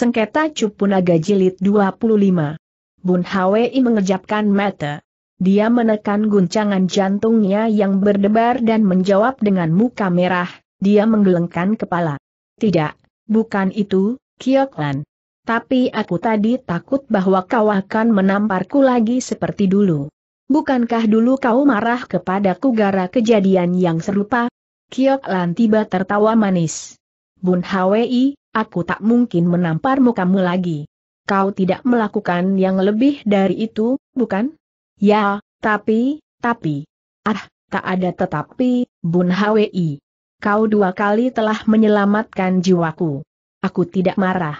Sengketa Cupunaga Jilid 25. Bun Hwi mengejapkan mata. Dia menekan guncangan jantungnya yang berdebar dan menjawab dengan muka merah, dia menggelengkan kepala. Tidak, bukan itu, Kioklan. Tapi aku tadi takut bahwa kau akan menamparku lagi seperti dulu. Bukankah dulu kau marah kepadaku gara kejadian yang serupa? Kioklan tiba tertawa manis. Bun Hwi, Aku tak mungkin menamparmu kamu lagi. Kau tidak melakukan yang lebih dari itu, bukan? Ya, tapi, tapi. Ah, tak ada tetapi, Bun Hwi. Kau dua kali telah menyelamatkan jiwaku. Aku tidak marah.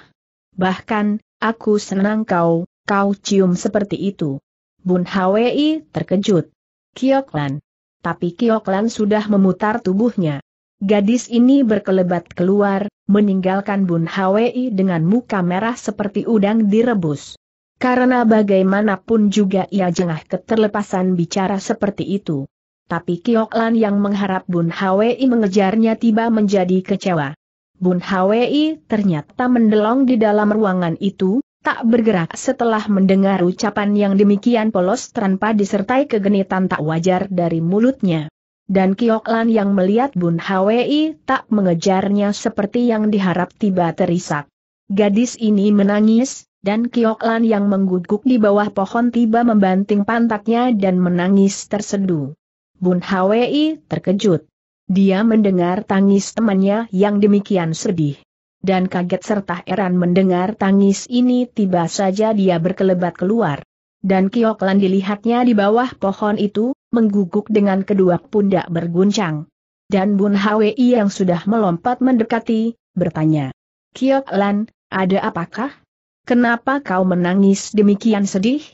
Bahkan, aku senang kau, kau cium seperti itu. Bun Hwi terkejut. Kioklan. Tapi Kioklan sudah memutar tubuhnya. Gadis ini berkelebat keluar, meninggalkan Bun Hwi dengan muka merah seperti udang direbus. Karena bagaimanapun juga ia jengah keterlepasan bicara seperti itu. Tapi Kioklan yang mengharap Bun Hwi mengejarnya tiba menjadi kecewa. Bun Hwi ternyata mendelong di dalam ruangan itu, tak bergerak setelah mendengar ucapan yang demikian polos tanpa disertai kegenitan tak wajar dari mulutnya dan Lan yang melihat Bun Hwi tak mengejarnya seperti yang diharap tiba terisak. Gadis ini menangis, dan Lan yang mengguguk di bawah pohon tiba membanting pantatnya dan menangis terseduh. Bun Hwi terkejut. Dia mendengar tangis temannya yang demikian sedih. Dan kaget serta heran mendengar tangis ini tiba saja dia berkelebat keluar. Dan Kioklan dilihatnya di bawah pohon itu, mengguguk dengan kedua pundak berguncang. Dan Bun Hwi yang sudah melompat mendekati, bertanya. Kioklan, ada apakah? Kenapa kau menangis demikian sedih?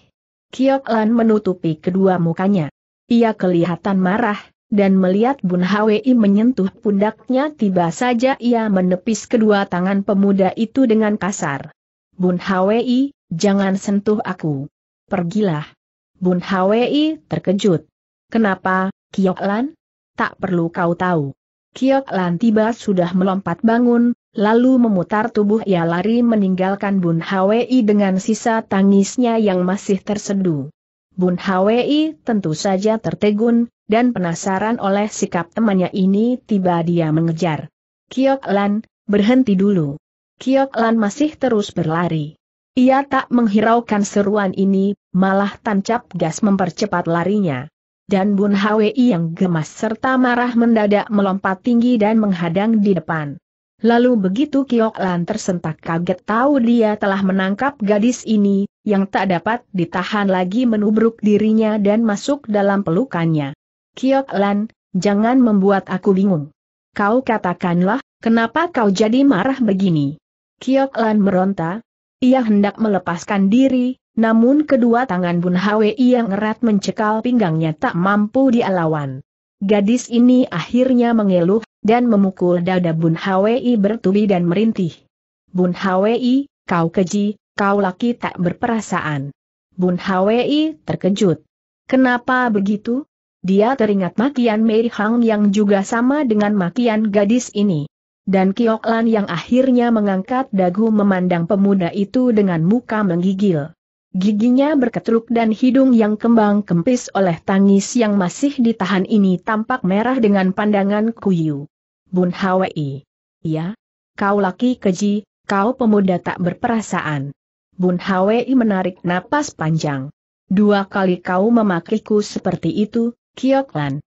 Kioklan menutupi kedua mukanya. Ia kelihatan marah, dan melihat Bun Hwi menyentuh pundaknya tiba saja ia menepis kedua tangan pemuda itu dengan kasar. Bun Hwi, jangan sentuh aku pergilah. Bun Hwi terkejut. Kenapa, Kiok Lan? Tak perlu kau tahu. Kiok Lan tiba sudah melompat bangun, lalu memutar tubuh ia lari meninggalkan Bun Hwi dengan sisa tangisnya yang masih terseduh. Bun Hwi tentu saja tertegun, dan penasaran oleh sikap temannya ini tiba dia mengejar. Kiok Lan, berhenti dulu. Kiok Lan masih terus berlari. Ia tak menghiraukan seruan ini, malah tancap gas mempercepat larinya. Dan Bun Hwi yang gemas serta marah mendadak melompat tinggi dan menghadang di depan. Lalu begitu Kiok Lan tersentak kaget tahu dia telah menangkap gadis ini, yang tak dapat ditahan lagi menubruk dirinya dan masuk dalam pelukannya. Kiok Lan, jangan membuat aku bingung. Kau katakanlah, kenapa kau jadi marah begini? Kiok Lan meronta, ia hendak melepaskan diri, namun kedua tangan Bun Hwe yang erat mencekal pinggangnya tak mampu dialawan. Gadis ini akhirnya mengeluh, dan memukul dada Bun Hwe bertubi dan merintih. Bun Hwe, kau keji, kau laki tak berperasaan. Bun Hwe terkejut. Kenapa begitu? Dia teringat makian Mei Hang yang juga sama dengan makian gadis ini dan Lan yang akhirnya mengangkat dagu memandang pemuda itu dengan muka menggigil. Giginya berketruk dan hidung yang kembang kempis oleh tangis yang masih ditahan ini tampak merah dengan pandangan Kuyu. Bun Hwi. Ya, kau laki keji, kau pemuda tak berperasaan. Bun Hwi menarik napas panjang. Dua kali kau memakiku seperti itu, Kioklan.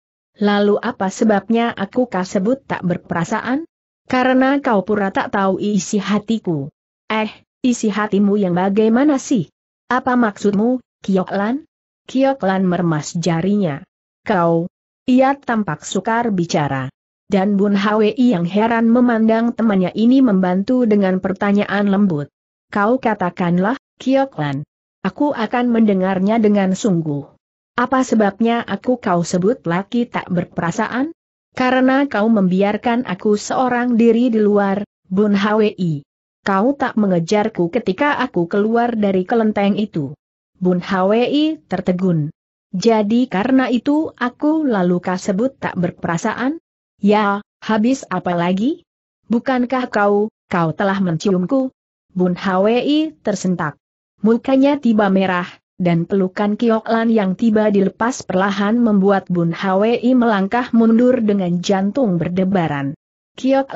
Lalu apa sebabnya aku kasebut tak berperasaan? Karena kau pura tak tahu isi hatiku. Eh, isi hatimu yang bagaimana sih? Apa maksudmu, Kioklan? Kioklan mermas jarinya. Kau. Ia tampak sukar bicara. Dan Bun Hwi yang heran memandang temannya ini membantu dengan pertanyaan lembut. Kau katakanlah, Kioklan. Aku akan mendengarnya dengan sungguh. Apa sebabnya aku kau sebut laki tak berperasaan? Karena kau membiarkan aku seorang diri di luar, Bun Hwi. Kau tak mengejarku ketika aku keluar dari kelenteng itu. Bun Hwi tertegun. Jadi karena itu aku lalu kasebut tak berperasaan? Ya, habis apa lagi? Bukankah kau, kau telah menciumku? Bun Hwi tersentak. Mukanya tiba merah, dan pelukan Kiok yang tiba dilepas perlahan membuat Bun Hwi melangkah mundur dengan jantung berdebaran. Kiok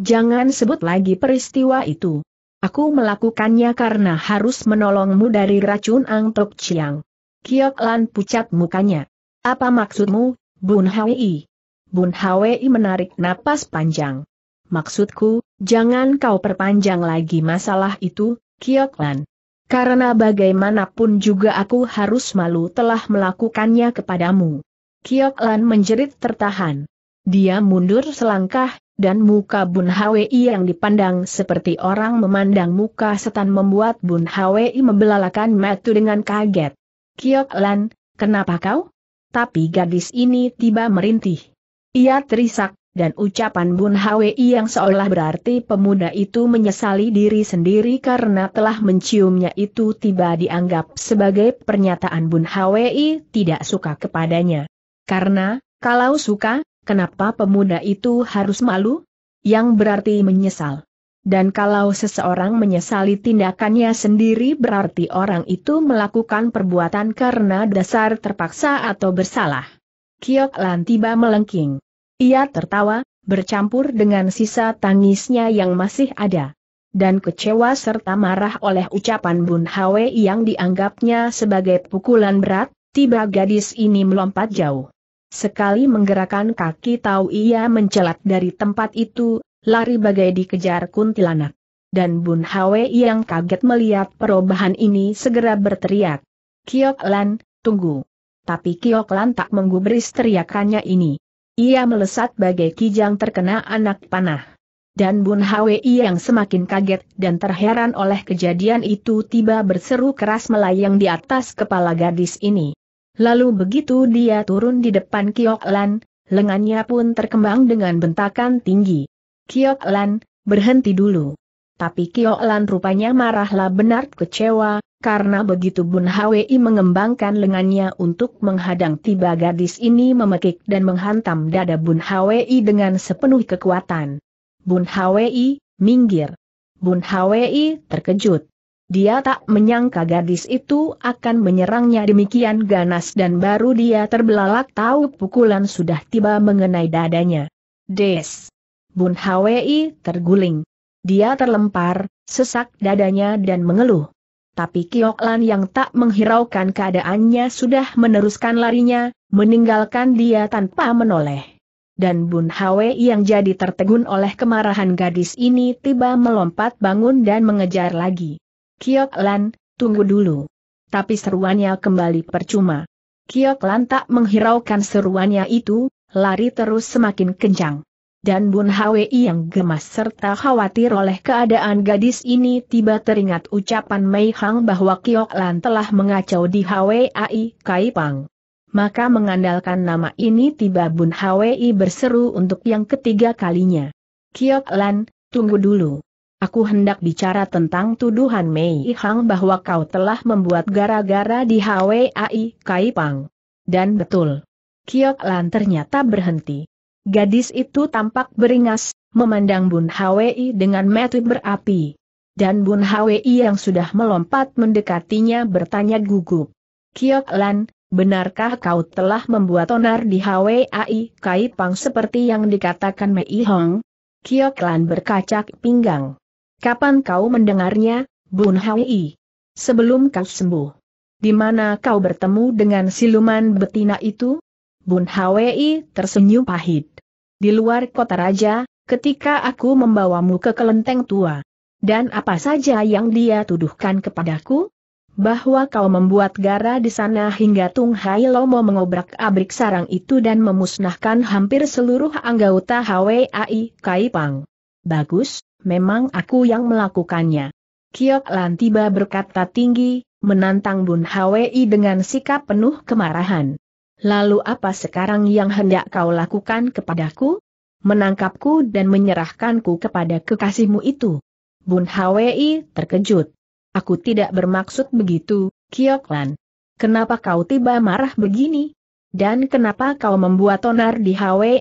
jangan sebut lagi peristiwa itu. Aku melakukannya karena harus menolongmu dari racun Ang Tok Chiang. Kiok pucat mukanya. Apa maksudmu, Bun Hwi? Bun Hwi menarik napas panjang. Maksudku, jangan kau perpanjang lagi masalah itu, Kiok karena bagaimanapun juga aku harus malu telah melakukannya kepadamu. Kiok Lan menjerit tertahan. Dia mundur selangkah, dan muka Bun Hwi yang dipandang seperti orang memandang muka setan membuat Bun Hwi membelalakan metu dengan kaget. Kiok Lan, kenapa kau? Tapi gadis ini tiba merintih. Ia terisak, dan ucapan Bun Hwi yang seolah berarti pemuda itu menyesali diri sendiri karena telah menciumnya itu tiba dianggap sebagai pernyataan Bun Hwi tidak suka kepadanya. Karena, kalau suka, kenapa pemuda itu harus malu? Yang berarti menyesal. Dan kalau seseorang menyesali tindakannya sendiri berarti orang itu melakukan perbuatan karena dasar terpaksa atau bersalah. Kiok Lan tiba melengking. Ia tertawa, bercampur dengan sisa tangisnya yang masih ada. Dan kecewa serta marah oleh ucapan Bun Hwe yang dianggapnya sebagai pukulan berat, tiba gadis ini melompat jauh. Sekali menggerakkan kaki tahu ia mencelat dari tempat itu, lari bagai dikejar kuntilanak. Dan Bun Hwe yang kaget melihat perubahan ini segera berteriak. Kiok Lan, tunggu. Tapi Kiok Lan tak menggubris teriakannya ini. Ia melesat bagai kijang terkena anak panah. Dan Bun Hwi yang semakin kaget dan terheran oleh kejadian itu tiba berseru keras melayang di atas kepala gadis ini. Lalu begitu dia turun di depan Kiok Lan, lengannya pun terkembang dengan bentakan tinggi. Kiok Lan, berhenti dulu. Tapi Kiok Lan rupanya marahlah benar kecewa, karena begitu Bun Hwi mengembangkan lengannya untuk menghadang tiba gadis ini memekik dan menghantam dada Bun Hwi dengan sepenuh kekuatan. Bun Hwi, minggir. Bun Hwi terkejut. Dia tak menyangka gadis itu akan menyerangnya demikian ganas dan baru dia terbelalak tahu pukulan sudah tiba mengenai dadanya. Des. Bun Hwi terguling. Dia terlempar, sesak dadanya dan mengeluh tapi Lan yang tak menghiraukan keadaannya sudah meneruskan larinya, meninggalkan dia tanpa menoleh. Dan Bun Hwe yang jadi tertegun oleh kemarahan gadis ini tiba melompat bangun dan mengejar lagi. Lan, tunggu dulu. Tapi seruannya kembali percuma. Lan tak menghiraukan seruannya itu, lari terus semakin kencang dan Bun Hwi yang gemas serta khawatir oleh keadaan gadis ini tiba teringat ucapan Mei Hang bahwa Kiok Lan telah mengacau di Hwi Pang. Maka mengandalkan nama ini tiba Bun Hwi berseru untuk yang ketiga kalinya. Kiok Lan, tunggu dulu. Aku hendak bicara tentang tuduhan Mei Hang bahwa kau telah membuat gara-gara di Hwi Pang. Dan betul. Kiok Lan ternyata berhenti. Gadis itu tampak beringas, memandang Bun Hwi dengan mata berapi. Dan Bun Hwi yang sudah melompat mendekatinya bertanya gugup. Kiok Lan, benarkah kau telah membuat onar di Hwi Kai Pang seperti yang dikatakan Mei Hong? Kiok Lan berkacak pinggang. Kapan kau mendengarnya, Bun Hwi? Sebelum kau sembuh. Di mana kau bertemu dengan siluman betina itu? Bun Hwi tersenyum pahit di luar kota raja, ketika aku membawamu ke kelenteng tua. Dan apa saja yang dia tuduhkan kepadaku? Bahwa kau membuat gara di sana hingga Tung Hai Lomo mengobrak-abrik sarang itu dan memusnahkan hampir seluruh anggota HWAI Kaipang. Bagus, memang aku yang melakukannya. Kiok Lan tiba berkata tinggi, menantang Bun Hwi dengan sikap penuh kemarahan. Lalu apa sekarang yang hendak kau lakukan kepadaku? Menangkapku dan menyerahkanku kepada kekasihmu itu. Bun Hwi terkejut. Aku tidak bermaksud begitu, Kioklan. Kenapa kau tiba marah begini? Dan kenapa kau membuat tonar di Hwi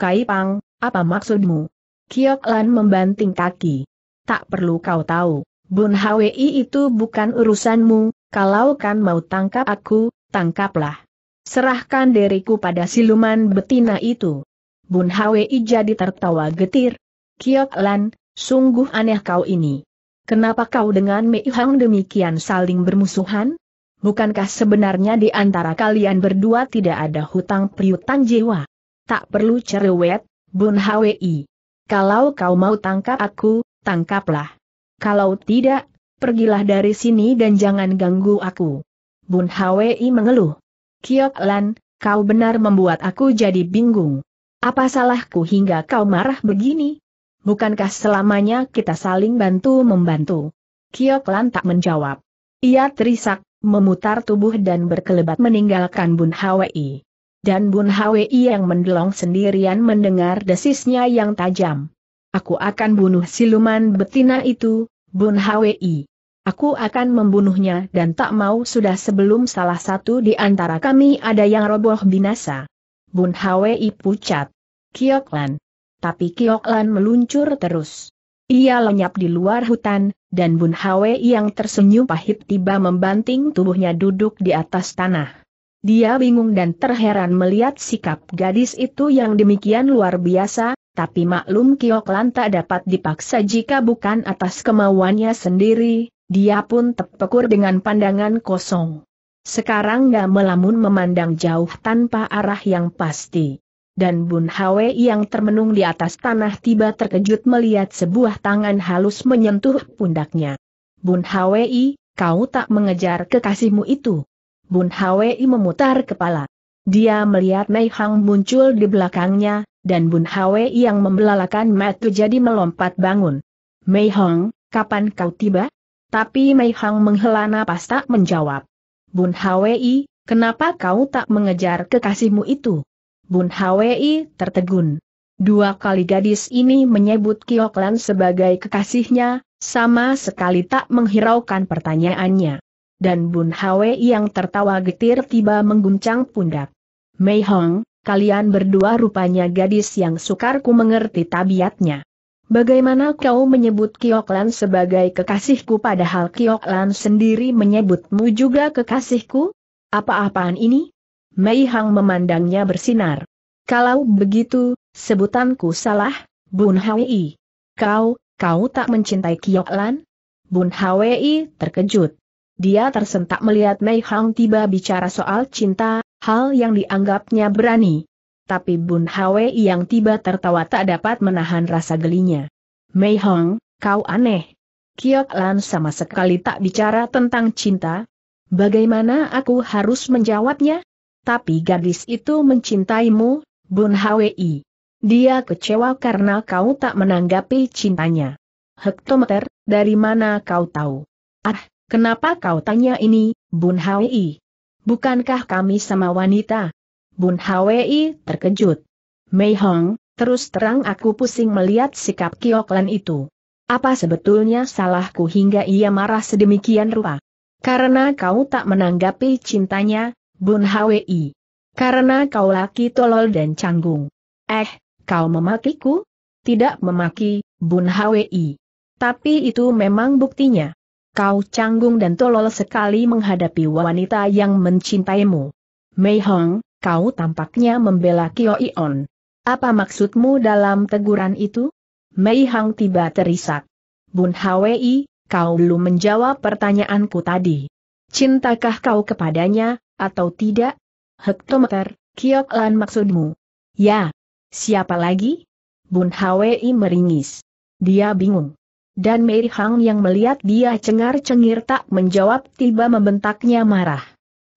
Kaipang, apa maksudmu? Kioklan membanting kaki. Tak perlu kau tahu, Bun Hwi itu bukan urusanmu, kalau kan mau tangkap aku, tangkaplah. Serahkan diriku pada siluman betina itu. Bun Hwi jadi tertawa getir. Kiok Lan, sungguh aneh kau ini. Kenapa kau dengan Mei Hang demikian saling bermusuhan? Bukankah sebenarnya di antara kalian berdua tidak ada hutang priutan jiwa? Tak perlu cerewet, Bun Hwi. Kalau kau mau tangkap aku, tangkaplah. Kalau tidak, pergilah dari sini dan jangan ganggu aku. Bun Hwi mengeluh. Kiok Lan, kau benar membuat aku jadi bingung. Apa salahku hingga kau marah begini? Bukankah selamanya kita saling bantu-membantu? Kiok Lan tak menjawab. Ia terisak, memutar tubuh dan berkelebat meninggalkan Bun Hwi. Dan Bun Hwi yang mendelong sendirian mendengar desisnya yang tajam. Aku akan bunuh siluman betina itu, Bun Hwi. Aku akan membunuhnya dan tak mau sudah sebelum salah satu di antara kami ada yang roboh binasa. Bun Hwi pucat. Kioklan. Tapi Kioklan meluncur terus. Ia lenyap di luar hutan, dan Bun Hwi yang tersenyum pahit tiba membanting tubuhnya duduk di atas tanah. Dia bingung dan terheran melihat sikap gadis itu yang demikian luar biasa, tapi maklum Kioklan tak dapat dipaksa jika bukan atas kemauannya sendiri, dia pun terpekur dengan pandangan kosong. Sekarang gak melamun memandang jauh tanpa arah yang pasti. Dan Bun Hwe yang termenung di atas tanah tiba terkejut melihat sebuah tangan halus menyentuh pundaknya. Bun Hwei, kau tak mengejar kekasihmu itu. Bun Hwei memutar kepala. Dia melihat Mei Hang muncul di belakangnya, dan Bun Hwei yang membelalakan matu jadi melompat bangun. Mei Hong, kapan kau tiba? Tapi Mei Hang menghela napas tak menjawab. Bun Hwi, kenapa kau tak mengejar kekasihmu itu? Bun Hwi tertegun. Dua kali gadis ini menyebut Kioklan sebagai kekasihnya, sama sekali tak menghiraukan pertanyaannya. Dan Bun Hwi yang tertawa getir tiba mengguncang pundak. Mei Hong, kalian berdua rupanya gadis yang sukar ku mengerti tabiatnya. Bagaimana kau menyebut Kioklan sebagai kekasihku padahal Kioklan sendiri menyebutmu juga kekasihku? Apa-apaan ini? Mei Hang memandangnya bersinar. Kalau begitu, sebutanku salah, Bun Hwi. Kau, kau tak mencintai Kioklan? Bun Hwi terkejut. Dia tersentak melihat Mei Hang tiba bicara soal cinta, hal yang dianggapnya berani tapi Bun Hwe yang tiba tertawa tak dapat menahan rasa gelinya. Mei Hong, kau aneh. Kiok Lan sama sekali tak bicara tentang cinta. Bagaimana aku harus menjawabnya? Tapi gadis itu mencintaimu, Bun Hwi. Dia kecewa karena kau tak menanggapi cintanya. Hektometer, dari mana kau tahu? Ah, kenapa kau tanya ini, Bun Hwi? Bukankah kami sama wanita, Bun Hwi terkejut. Mei Hong, terus terang aku pusing melihat sikap Kioklan itu. Apa sebetulnya salahku hingga ia marah sedemikian rupa? Karena kau tak menanggapi cintanya, Bun Hwi. Karena kau laki tolol dan canggung. Eh, kau memakiku? Tidak memaki, Bun Hwi. Tapi itu memang buktinya. Kau canggung dan tolol sekali menghadapi wanita yang mencintaimu. Mei Hong, kau tampaknya membela Kyo Ion. Apa maksudmu dalam teguran itu? Mei Hang tiba terisak. Bun Hwi, kau belum menjawab pertanyaanku tadi. Cintakah kau kepadanya, atau tidak? Hektometer, Kyo Lan maksudmu? Ya. Siapa lagi? Bun Hwi meringis. Dia bingung. Dan Mei Hang yang melihat dia cengar-cengir tak menjawab tiba membentaknya marah.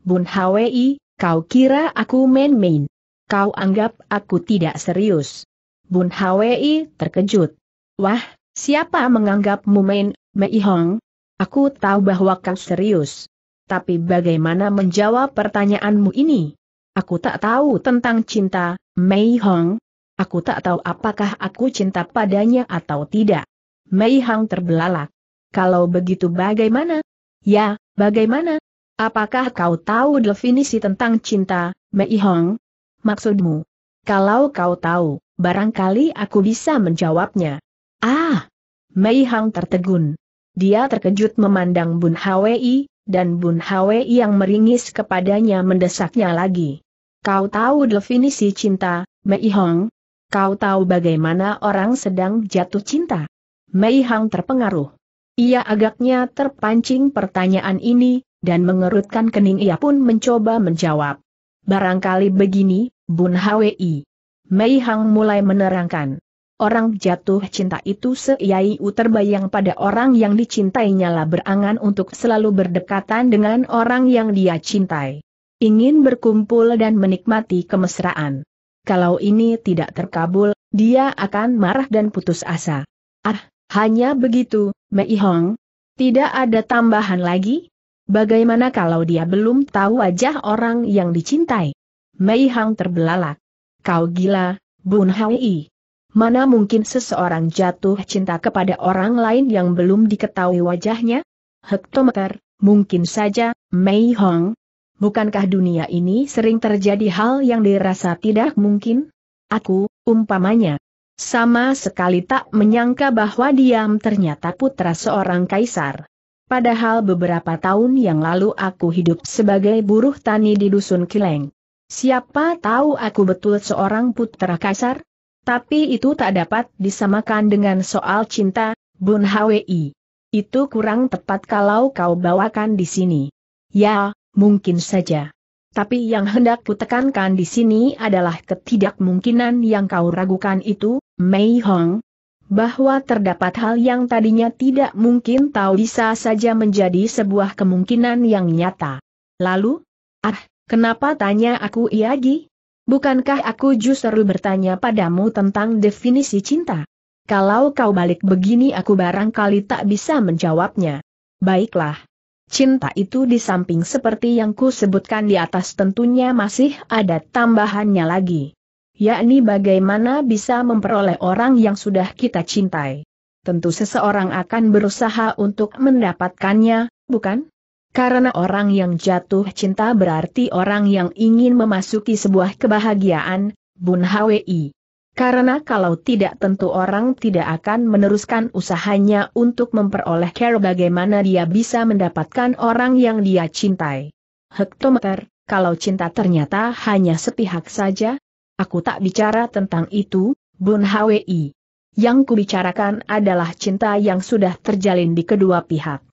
Bun Hwi, Kau kira aku main-main? Kau anggap aku tidak serius? Bun Hwi terkejut. Wah, siapa menganggapmu main, Mei Hong? Aku tahu bahwa kau serius. Tapi bagaimana menjawab pertanyaanmu ini? Aku tak tahu tentang cinta, Mei Hong. Aku tak tahu apakah aku cinta padanya atau tidak. Mei Hong terbelalak. Kalau begitu bagaimana? Ya, bagaimana? Apakah kau tahu definisi tentang cinta, Mei Hong? Maksudmu? Kalau kau tahu, barangkali aku bisa menjawabnya. Ah! Mei Hong tertegun. Dia terkejut memandang Bun Hwi, dan Bun Hwi yang meringis kepadanya mendesaknya lagi. Kau tahu definisi cinta, Mei Hong? Kau tahu bagaimana orang sedang jatuh cinta? Mei Hong terpengaruh. Ia agaknya terpancing pertanyaan ini, dan mengerutkan kening ia pun mencoba menjawab. Barangkali begini, Bun Hwi. Mei Hang mulai menerangkan. Orang jatuh cinta itu u terbayang pada orang yang dicintainya lah berangan untuk selalu berdekatan dengan orang yang dia cintai. Ingin berkumpul dan menikmati kemesraan. Kalau ini tidak terkabul, dia akan marah dan putus asa. Ah, hanya begitu, Mei Hong. Tidak ada tambahan lagi? Bagaimana kalau dia belum tahu wajah orang yang dicintai? Mei Hang terbelalak. Kau gila, Bun Hai. Mana mungkin seseorang jatuh cinta kepada orang lain yang belum diketahui wajahnya? Hektometer, mungkin saja, Mei Hong. Bukankah dunia ini sering terjadi hal yang dirasa tidak mungkin? Aku, umpamanya, sama sekali tak menyangka bahwa Diam ternyata putra seorang kaisar. Padahal beberapa tahun yang lalu aku hidup sebagai buruh tani di dusun Kileng. Siapa tahu aku betul seorang putra kasar? Tapi itu tak dapat disamakan dengan soal cinta, Bun Hwi. Itu kurang tepat kalau kau bawakan di sini. Ya, mungkin saja. Tapi yang hendak kutekankan di sini adalah ketidakmungkinan yang kau ragukan itu, Mei Hong, bahwa terdapat hal yang tadinya tidak mungkin tahu bisa saja menjadi sebuah kemungkinan yang nyata. Lalu, ah, kenapa tanya aku Iagi? Bukankah aku justru bertanya padamu tentang definisi cinta? Kalau kau balik begini aku barangkali tak bisa menjawabnya. Baiklah. Cinta itu di samping seperti yang ku sebutkan di atas tentunya masih ada tambahannya lagi yakni bagaimana bisa memperoleh orang yang sudah kita cintai. Tentu seseorang akan berusaha untuk mendapatkannya, bukan? Karena orang yang jatuh cinta berarti orang yang ingin memasuki sebuah kebahagiaan, Bun Hwi. Karena kalau tidak tentu orang tidak akan meneruskan usahanya untuk memperoleh care bagaimana dia bisa mendapatkan orang yang dia cintai. Hektometer, kalau cinta ternyata hanya sepihak saja, Aku tak bicara tentang itu, Bun Hwi. Yang kubicarakan adalah cinta yang sudah terjalin di kedua pihak.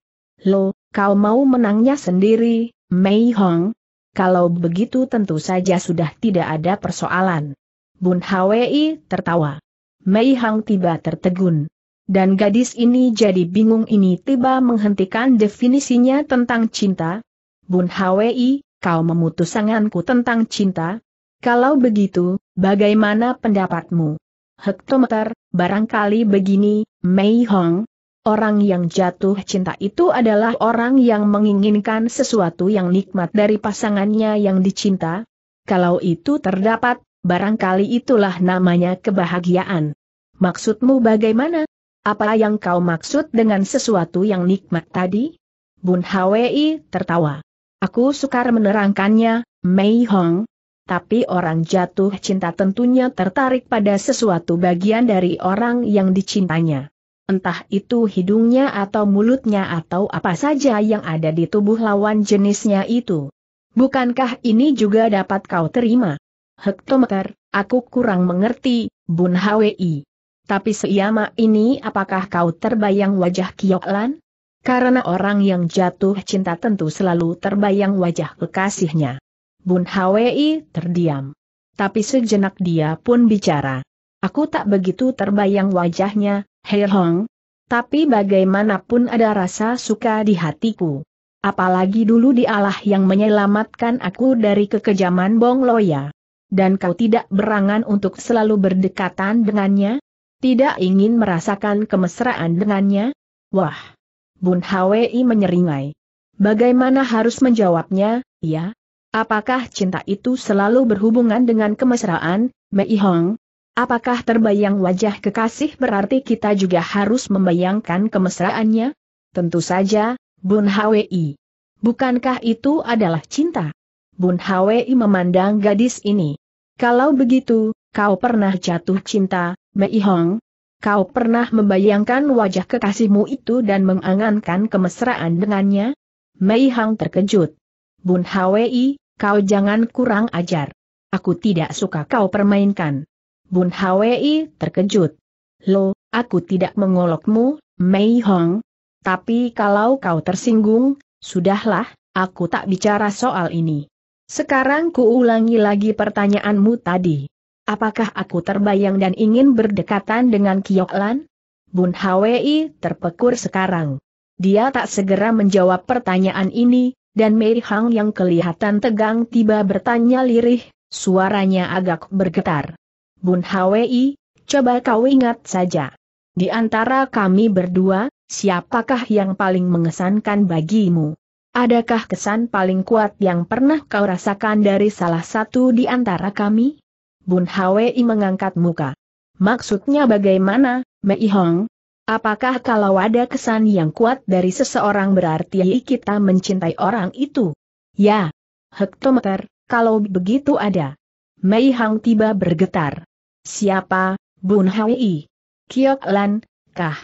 Lo, kau mau menangnya sendiri, Mei Hong? Kalau begitu tentu saja sudah tidak ada persoalan. Bun Hwi tertawa. Mei Hong tiba tertegun. Dan gadis ini jadi bingung ini tiba menghentikan definisinya tentang cinta. Bun Hwi, kau memutus anganku tentang cinta, kalau begitu, bagaimana pendapatmu? Hektometer, barangkali begini, Mei Hong. Orang yang jatuh cinta itu adalah orang yang menginginkan sesuatu yang nikmat dari pasangannya yang dicinta. Kalau itu terdapat, barangkali itulah namanya kebahagiaan. Maksudmu bagaimana? Apa yang kau maksud dengan sesuatu yang nikmat tadi? Bun Hwi tertawa. Aku sukar menerangkannya, Mei Hong, tapi orang jatuh cinta tentunya tertarik pada sesuatu bagian dari orang yang dicintanya. Entah itu hidungnya atau mulutnya atau apa saja yang ada di tubuh lawan jenisnya itu. Bukankah ini juga dapat kau terima? Hektometer, aku kurang mengerti, Bun Hwi. Tapi seiyama ini apakah kau terbayang wajah Kioklan? Karena orang yang jatuh cinta tentu selalu terbayang wajah kekasihnya. Bun Hwi terdiam. Tapi sejenak dia pun bicara. Aku tak begitu terbayang wajahnya, Hei Hong. Tapi bagaimanapun ada rasa suka di hatiku. Apalagi dulu dialah yang menyelamatkan aku dari kekejaman Bong Loya. Dan kau tidak berangan untuk selalu berdekatan dengannya? Tidak ingin merasakan kemesraan dengannya? Wah! Bun Hwi menyeringai. Bagaimana harus menjawabnya, ya? Apakah cinta itu selalu berhubungan dengan kemesraan, Mei Hong? Apakah terbayang wajah kekasih berarti kita juga harus membayangkan kemesraannya? Tentu saja, Bun Hwi. Bukankah itu adalah cinta? Bun Hwi memandang gadis ini. Kalau begitu, kau pernah jatuh cinta, Mei Hong? Kau pernah membayangkan wajah kekasihmu itu dan mengangankan kemesraan dengannya? Mei Hong terkejut. Bun Hwi, kau jangan kurang ajar. Aku tidak suka kau permainkan. Bun Hwi terkejut. Lo, aku tidak mengolokmu, Mei Hong. Tapi kalau kau tersinggung, sudahlah, aku tak bicara soal ini. Sekarang ku ulangi lagi pertanyaanmu tadi. Apakah aku terbayang dan ingin berdekatan dengan Kioklan? Bun Hwi terpekur sekarang. Dia tak segera menjawab pertanyaan ini, dan Mei Hang yang kelihatan tegang tiba bertanya lirih, suaranya agak bergetar. Bun Hwi, coba kau ingat saja. Di antara kami berdua, siapakah yang paling mengesankan bagimu? Adakah kesan paling kuat yang pernah kau rasakan dari salah satu di antara kami? Bun Hwi mengangkat muka. Maksudnya bagaimana, Mei Hong? Apakah kalau ada kesan yang kuat dari seseorang berarti kita mencintai orang itu? Ya. Hektometer, kalau begitu ada. Mei Hang tiba bergetar. Siapa, Bun Hwi? Kiok Lan, kah?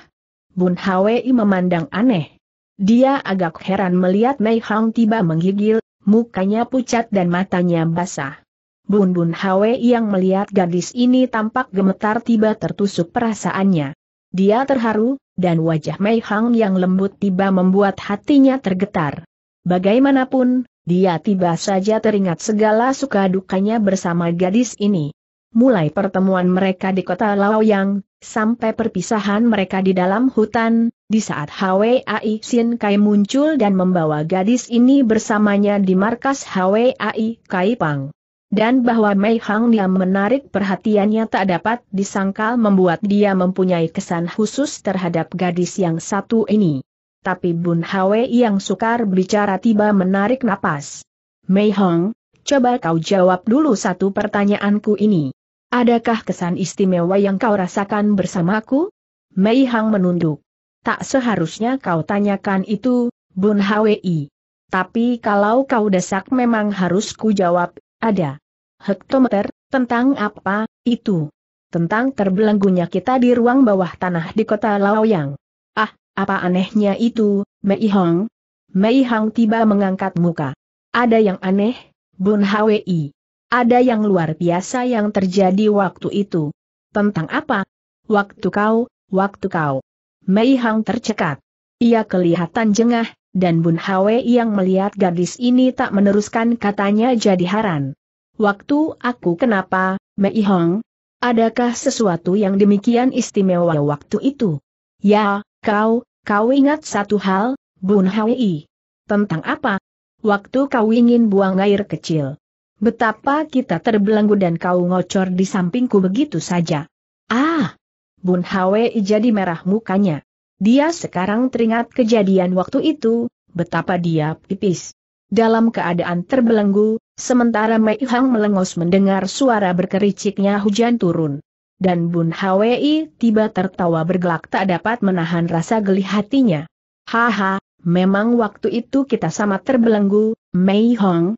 Bun Hwi memandang aneh. Dia agak heran melihat Mei Hang tiba menggigil, mukanya pucat dan matanya basah. Bun Bun Hwi yang melihat gadis ini tampak gemetar tiba tertusuk perasaannya. Dia terharu, dan wajah Mei Hang yang lembut tiba membuat hatinya tergetar. Bagaimanapun, dia tiba saja teringat segala suka dukanya bersama gadis ini. Mulai pertemuan mereka di kota Laoyang, sampai perpisahan mereka di dalam hutan, di saat HWAI Xin Kai muncul dan membawa gadis ini bersamanya di markas HWAI Kai Pang dan bahwa Mei Hang yang menarik perhatiannya tak dapat disangkal membuat dia mempunyai kesan khusus terhadap gadis yang satu ini. Tapi Bun Hwe yang sukar bicara tiba menarik napas. Mei Hang, coba kau jawab dulu satu pertanyaanku ini. Adakah kesan istimewa yang kau rasakan bersamaku? Mei Hang menunduk. Tak seharusnya kau tanyakan itu, Bun Hwe. Tapi kalau kau desak memang harus ku jawab, ada hektometer, tentang apa, itu? Tentang terbelenggunya kita di ruang bawah tanah di kota Laoyang. Ah, apa anehnya itu, Mei Hong? Mei Hong tiba mengangkat muka. Ada yang aneh, Bun Hwi. Ada yang luar biasa yang terjadi waktu itu. Tentang apa? Waktu kau, waktu kau. Mei Hong tercekat. Ia kelihatan jengah, dan Bun Hwi yang melihat gadis ini tak meneruskan katanya jadi haran waktu aku kenapa, Mei Hong? Adakah sesuatu yang demikian istimewa waktu itu? Ya, kau, kau ingat satu hal, Bun Hwi. Tentang apa? Waktu kau ingin buang air kecil. Betapa kita terbelenggu dan kau ngocor di sampingku begitu saja. Ah! Bun Hwi jadi merah mukanya. Dia sekarang teringat kejadian waktu itu, betapa dia pipis. Dalam keadaan terbelenggu, Sementara Mei Hang melengos mendengar suara berkericiknya hujan turun. Dan Bun Hwi tiba tertawa bergelak tak dapat menahan rasa geli hatinya. Haha, memang waktu itu kita sama terbelenggu, Mei Hong.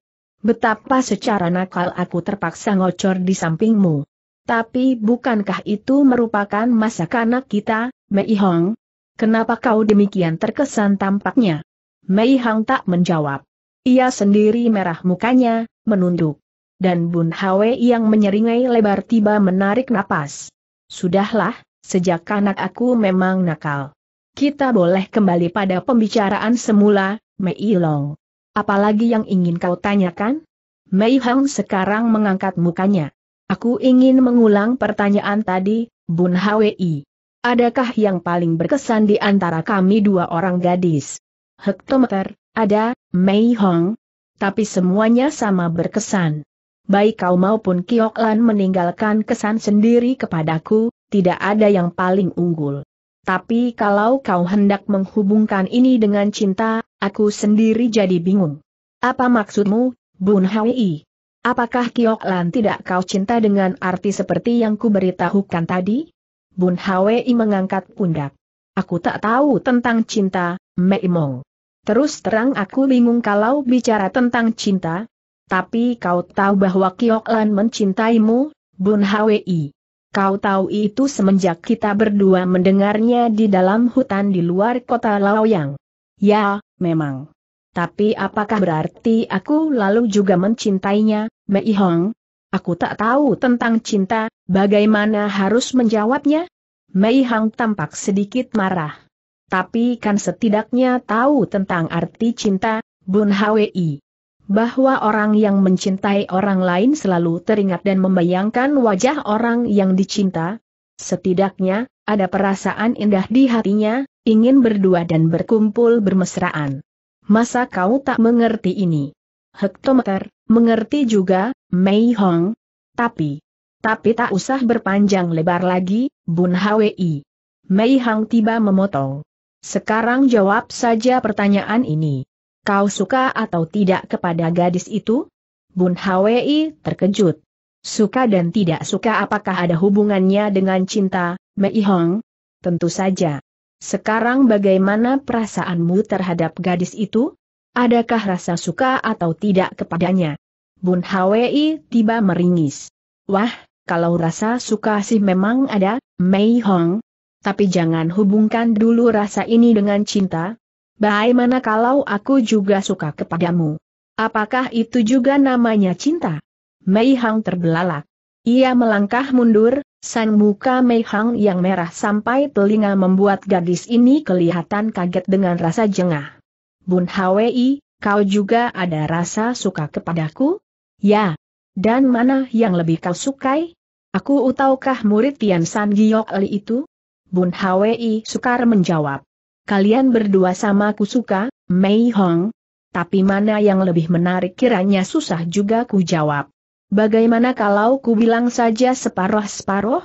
Betapa secara nakal aku terpaksa ngocor di sampingmu. Tapi bukankah itu merupakan masa kanak kita, Mei Hong? Kenapa kau demikian terkesan tampaknya? Mei Hong tak menjawab. Ia sendiri merah mukanya, menunduk. Dan Bun Hwe yang menyeringai lebar tiba menarik napas. Sudahlah, sejak kanak aku memang nakal. Kita boleh kembali pada pembicaraan semula, Mei Long. Apalagi yang ingin kau tanyakan? Mei Hang sekarang mengangkat mukanya. Aku ingin mengulang pertanyaan tadi, Bun Hwi. Adakah yang paling berkesan di antara kami dua orang gadis? Hektometer, ada, Mei Hong. Tapi semuanya sama berkesan. Baik kau maupun Kiok Lan meninggalkan kesan sendiri kepadaku, tidak ada yang paling unggul. Tapi kalau kau hendak menghubungkan ini dengan cinta, aku sendiri jadi bingung. Apa maksudmu, Bun Hwi? Apakah Kiok Lan tidak kau cinta dengan arti seperti yang ku beritahukan tadi? Bun Hwi mengangkat pundak. Aku tak tahu tentang cinta, Mei Mong. Terus terang aku bingung kalau bicara tentang cinta. Tapi kau tahu bahwa Kiok mencintaimu, Bun Hwi. Kau tahu itu semenjak kita berdua mendengarnya di dalam hutan di luar kota Laoyang. Ya, memang. Tapi apakah berarti aku lalu juga mencintainya, Mei Hong? Aku tak tahu tentang cinta, bagaimana harus menjawabnya? Mei Hong tampak sedikit marah. Tapi kan setidaknya tahu tentang arti cinta, Bun Hwi. Bahwa orang yang mencintai orang lain selalu teringat dan membayangkan wajah orang yang dicinta. Setidaknya, ada perasaan indah di hatinya, ingin berdua dan berkumpul bermesraan. Masa kau tak mengerti ini? Hektometer, mengerti juga, Mei Hong. Tapi, tapi tak usah berpanjang lebar lagi, Bun Hwi. Mei Hong tiba memotong. Sekarang jawab saja pertanyaan ini. Kau suka atau tidak kepada gadis itu? Bun Hwi terkejut. Suka dan tidak suka apakah ada hubungannya dengan cinta, Mei Hong? Tentu saja. Sekarang bagaimana perasaanmu terhadap gadis itu? Adakah rasa suka atau tidak kepadanya? Bun Hwi tiba meringis. Wah, kalau rasa suka sih memang ada, Mei Hong, tapi jangan hubungkan dulu rasa ini dengan cinta. Bagaimana kalau aku juga suka kepadamu? Apakah itu juga namanya cinta? Mei Hang terbelalak. Ia melangkah mundur, Sang muka Mei Hang yang merah sampai telinga membuat gadis ini kelihatan kaget dengan rasa jengah. Bun Hwi, kau juga ada rasa suka kepadaku? Ya. Dan mana yang lebih kau sukai? Aku utaukah murid Tian San Giok Li itu? Bun Hwi sukar menjawab. Kalian berdua sama ku suka, Mei Hong. Tapi mana yang lebih menarik kiranya susah juga ku jawab. Bagaimana kalau ku bilang saja separoh-separoh?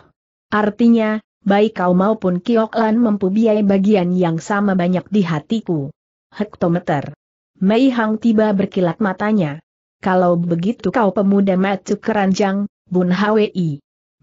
Artinya, baik kau maupun Lan mempunyai bagian yang sama banyak di hatiku. Hektometer. Mei Hang tiba berkilat matanya. Kalau begitu kau pemuda matu keranjang, Bun Hwi.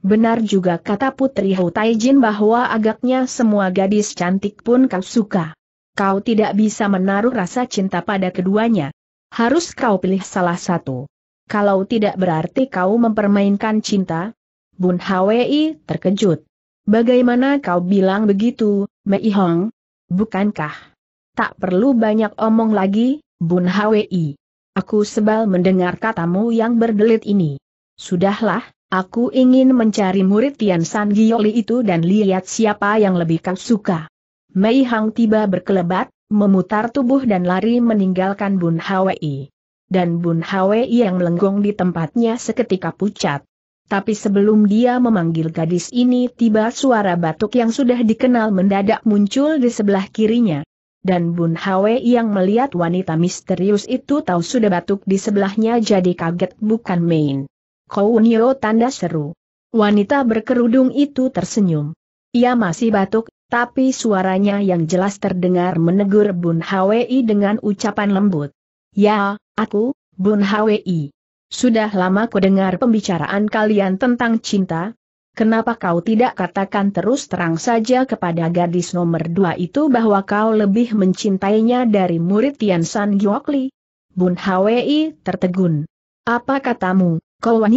Benar juga kata Putri Hou Taijin bahwa agaknya semua gadis cantik pun kau suka. Kau tidak bisa menaruh rasa cinta pada keduanya. Harus kau pilih salah satu. Kalau tidak berarti kau mempermainkan cinta? Bun Hwi terkejut. Bagaimana kau bilang begitu, Mei Hong? Bukankah? Tak perlu banyak omong lagi, Bun Hwi. Aku sebal mendengar katamu yang berdelit ini. Sudahlah, Aku ingin mencari murid Tian San Gioli itu dan lihat siapa yang lebih kau suka. Mei Hang tiba berkelebat, memutar tubuh dan lari meninggalkan Bun Hwi. Dan Bun Hwi yang melenggong di tempatnya seketika pucat. Tapi sebelum dia memanggil gadis ini tiba suara batuk yang sudah dikenal mendadak muncul di sebelah kirinya. Dan Bun Hwi yang melihat wanita misterius itu tahu sudah batuk di sebelahnya jadi kaget bukan main. Kounio tanda seru. Wanita berkerudung itu tersenyum. Ia masih batuk, tapi suaranya yang jelas terdengar menegur Bun Hwi dengan ucapan lembut. Ya, aku, Bun Hwi. Sudah lama ku dengar pembicaraan kalian tentang cinta, kenapa kau tidak katakan terus terang saja kepada gadis nomor dua itu bahwa kau lebih mencintainya dari murid Tian San Giokli? Bun Hwi tertegun. Apa katamu? Kau Wan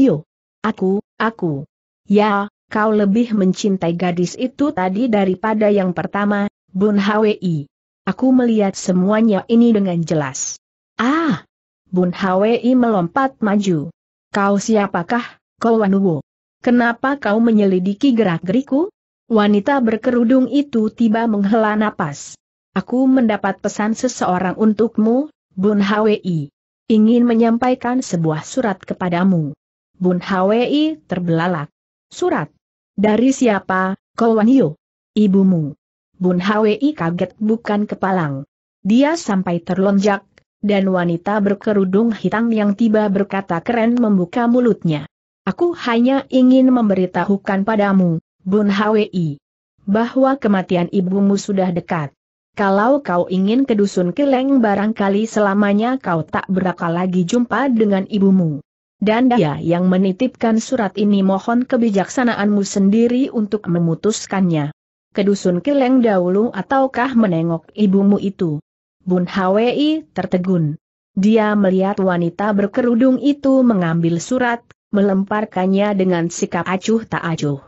Aku, aku. Ya, kau lebih mencintai gadis itu tadi daripada yang pertama, Bun Hwi. Aku melihat semuanya ini dengan jelas. Ah! Bun Hwi melompat maju. Kau siapakah, kau Kenapa kau menyelidiki gerak-geriku? Wanita berkerudung itu tiba menghela napas. Aku mendapat pesan seseorang untukmu, Bun Hwi ingin menyampaikan sebuah surat kepadamu. Bun Hwi terbelalak. Surat? Dari siapa, Kowan Yu? Ibumu. Bun Hwi kaget bukan kepalang. Dia sampai terlonjak, dan wanita berkerudung hitam yang tiba berkata keren membuka mulutnya. Aku hanya ingin memberitahukan padamu, Bun Hwi, bahwa kematian ibumu sudah dekat. Kalau kau ingin ke dusun Kileng barangkali selamanya kau tak berakal lagi jumpa dengan ibumu. Dan dia yang menitipkan surat ini mohon kebijaksanaanmu sendiri untuk memutuskannya. Ke dusun Kileng dahulu ataukah menengok ibumu itu? Bun Hwi tertegun. Dia melihat wanita berkerudung itu mengambil surat, melemparkannya dengan sikap acuh tak acuh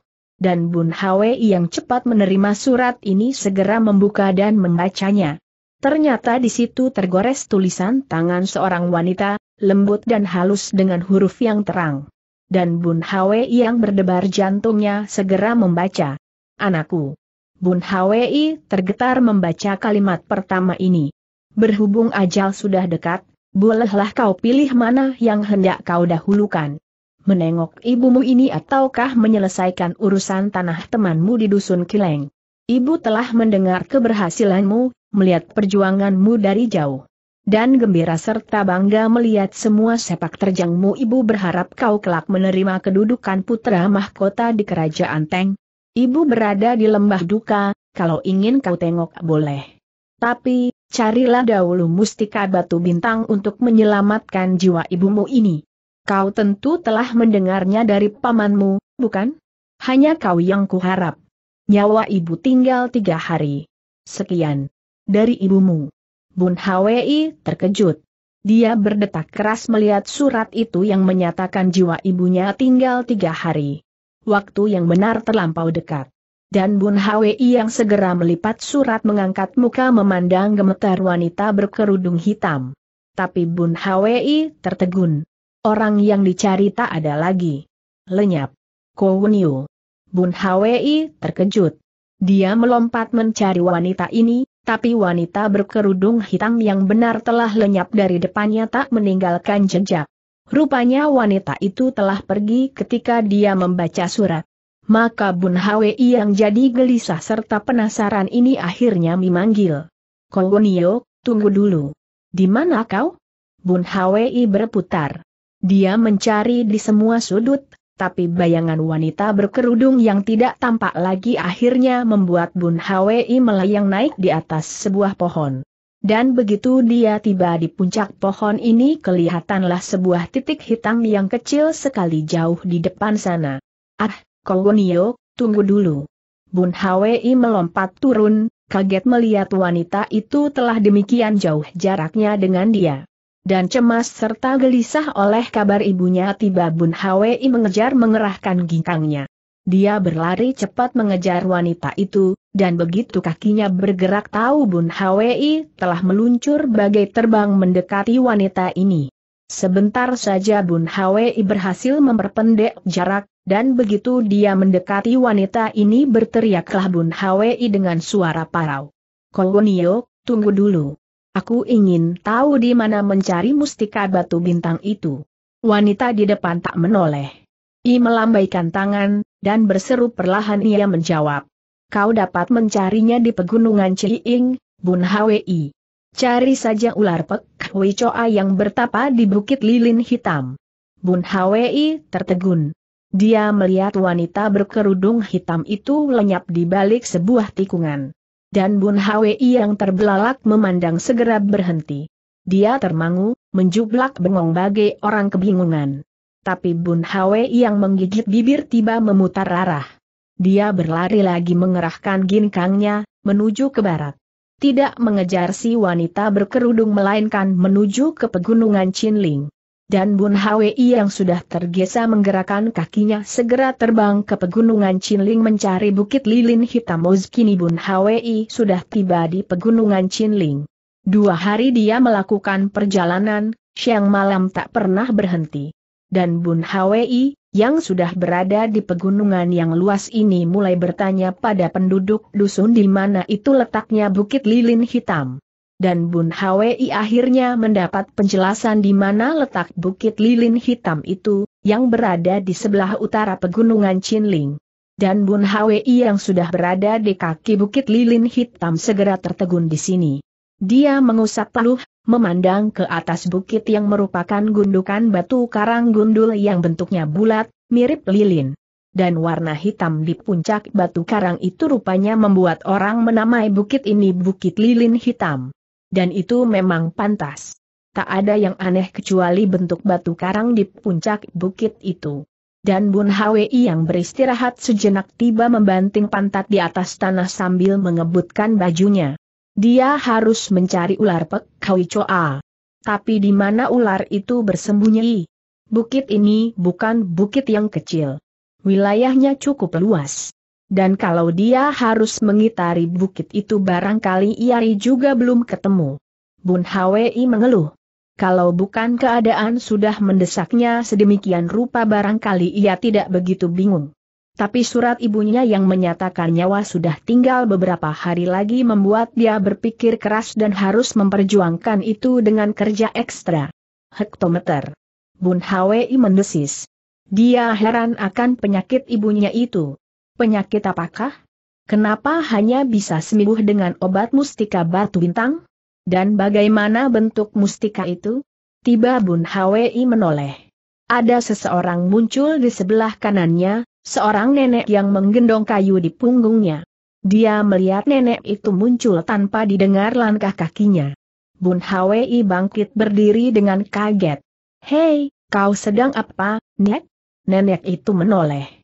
dan Bun Hwei yang cepat menerima surat ini segera membuka dan membacanya. Ternyata di situ tergores tulisan tangan seorang wanita, lembut dan halus dengan huruf yang terang. Dan Bun Hwei yang berdebar jantungnya segera membaca. Anakku. Bun Hwi tergetar membaca kalimat pertama ini. Berhubung ajal sudah dekat, bolehlah kau pilih mana yang hendak kau dahulukan menengok ibumu ini ataukah menyelesaikan urusan tanah temanmu di dusun Kileng. Ibu telah mendengar keberhasilanmu, melihat perjuanganmu dari jauh. Dan gembira serta bangga melihat semua sepak terjangmu ibu berharap kau kelak menerima kedudukan putra mahkota di kerajaan Teng. Ibu berada di lembah duka, kalau ingin kau tengok boleh. Tapi, carilah dahulu mustika batu bintang untuk menyelamatkan jiwa ibumu ini. Kau tentu telah mendengarnya dari pamanmu, bukan? Hanya kau yang kuharap. Nyawa ibu tinggal tiga hari. Sekian. Dari ibumu. Bun Hwi terkejut. Dia berdetak keras melihat surat itu yang menyatakan jiwa ibunya tinggal tiga hari. Waktu yang benar terlampau dekat. Dan Bun Hwi yang segera melipat surat mengangkat muka memandang gemetar wanita berkerudung hitam. Tapi Bun Hwi tertegun. Orang yang dicari tak ada lagi. Lenyap. Kowenyu. Bun Hwi terkejut. Dia melompat mencari wanita ini, tapi wanita berkerudung hitam yang benar telah lenyap dari depannya tak meninggalkan jejak. Rupanya wanita itu telah pergi ketika dia membaca surat. Maka Bun Hwi yang jadi gelisah serta penasaran ini akhirnya memanggil. Kowenyo, tunggu dulu. Di mana kau? Bun Hwi berputar. Dia mencari di semua sudut, tapi bayangan wanita berkerudung yang tidak tampak lagi akhirnya membuat Bun Hwi melayang naik di atas sebuah pohon. Dan begitu dia tiba di puncak pohon ini kelihatanlah sebuah titik hitam yang kecil sekali jauh di depan sana. Ah, Kowonio, tunggu dulu. Bun Hwi melompat turun, kaget melihat wanita itu telah demikian jauh jaraknya dengan dia dan cemas serta gelisah oleh kabar ibunya tiba Bun Hwi mengejar mengerahkan ginkangnya. Dia berlari cepat mengejar wanita itu, dan begitu kakinya bergerak tahu Bun Hwi telah meluncur bagai terbang mendekati wanita ini. Sebentar saja Bun Hwi berhasil memperpendek jarak, dan begitu dia mendekati wanita ini berteriaklah Bun Hwi dengan suara parau. Kowonio, tunggu dulu. Aku ingin tahu di mana mencari mustika batu bintang itu. Wanita di depan tak menoleh. I melambaikan tangan, dan berseru perlahan ia menjawab. Kau dapat mencarinya di pegunungan Ciing, Bun Hwi. Cari saja ular pek Wicoa yang bertapa di bukit lilin hitam. Bun Hwi tertegun. Dia melihat wanita berkerudung hitam itu lenyap di balik sebuah tikungan dan Bun Hwi yang terbelalak memandang segera berhenti. Dia termangu, menjublak bengong bagai orang kebingungan. Tapi Bun Hwi yang menggigit bibir tiba memutar arah. Dia berlari lagi mengerahkan ginkangnya, menuju ke barat. Tidak mengejar si wanita berkerudung melainkan menuju ke pegunungan Chinling dan Bun Hwi yang sudah tergesa menggerakkan kakinya segera terbang ke pegunungan Chinling mencari bukit lilin hitam Oz kini Bun Hwi sudah tiba di pegunungan Chinling. Dua hari dia melakukan perjalanan, siang malam tak pernah berhenti. Dan Bun Hwi, yang sudah berada di pegunungan yang luas ini mulai bertanya pada penduduk dusun di mana itu letaknya bukit lilin hitam dan Bun Hwi akhirnya mendapat penjelasan di mana letak bukit lilin hitam itu, yang berada di sebelah utara pegunungan Chinling. Dan Bun Hwi yang sudah berada di kaki bukit lilin hitam segera tertegun di sini. Dia mengusap peluh, memandang ke atas bukit yang merupakan gundukan batu karang gundul yang bentuknya bulat, mirip lilin dan warna hitam di puncak batu karang itu rupanya membuat orang menamai bukit ini Bukit Lilin Hitam dan itu memang pantas. Tak ada yang aneh kecuali bentuk batu karang di puncak bukit itu. Dan Bun Hwi yang beristirahat sejenak tiba membanting pantat di atas tanah sambil mengebutkan bajunya. Dia harus mencari ular pek Kaui Choa. Tapi di mana ular itu bersembunyi? Bukit ini bukan bukit yang kecil. Wilayahnya cukup luas dan kalau dia harus mengitari bukit itu barangkali Iari juga belum ketemu. Bun Hwi mengeluh. Kalau bukan keadaan sudah mendesaknya sedemikian rupa barangkali ia tidak begitu bingung. Tapi surat ibunya yang menyatakan nyawa sudah tinggal beberapa hari lagi membuat dia berpikir keras dan harus memperjuangkan itu dengan kerja ekstra. Hektometer. Bun Hwi mendesis. Dia heran akan penyakit ibunya itu. Penyakit apakah? Kenapa hanya bisa sembuh dengan obat mustika batu bintang? Dan bagaimana bentuk mustika itu? Tiba Bun Hwi menoleh. Ada seseorang muncul di sebelah kanannya, seorang nenek yang menggendong kayu di punggungnya. Dia melihat nenek itu muncul tanpa didengar langkah kakinya. Bun Hwi bangkit berdiri dengan kaget. Hei, kau sedang apa, Nek? Nenek itu menoleh.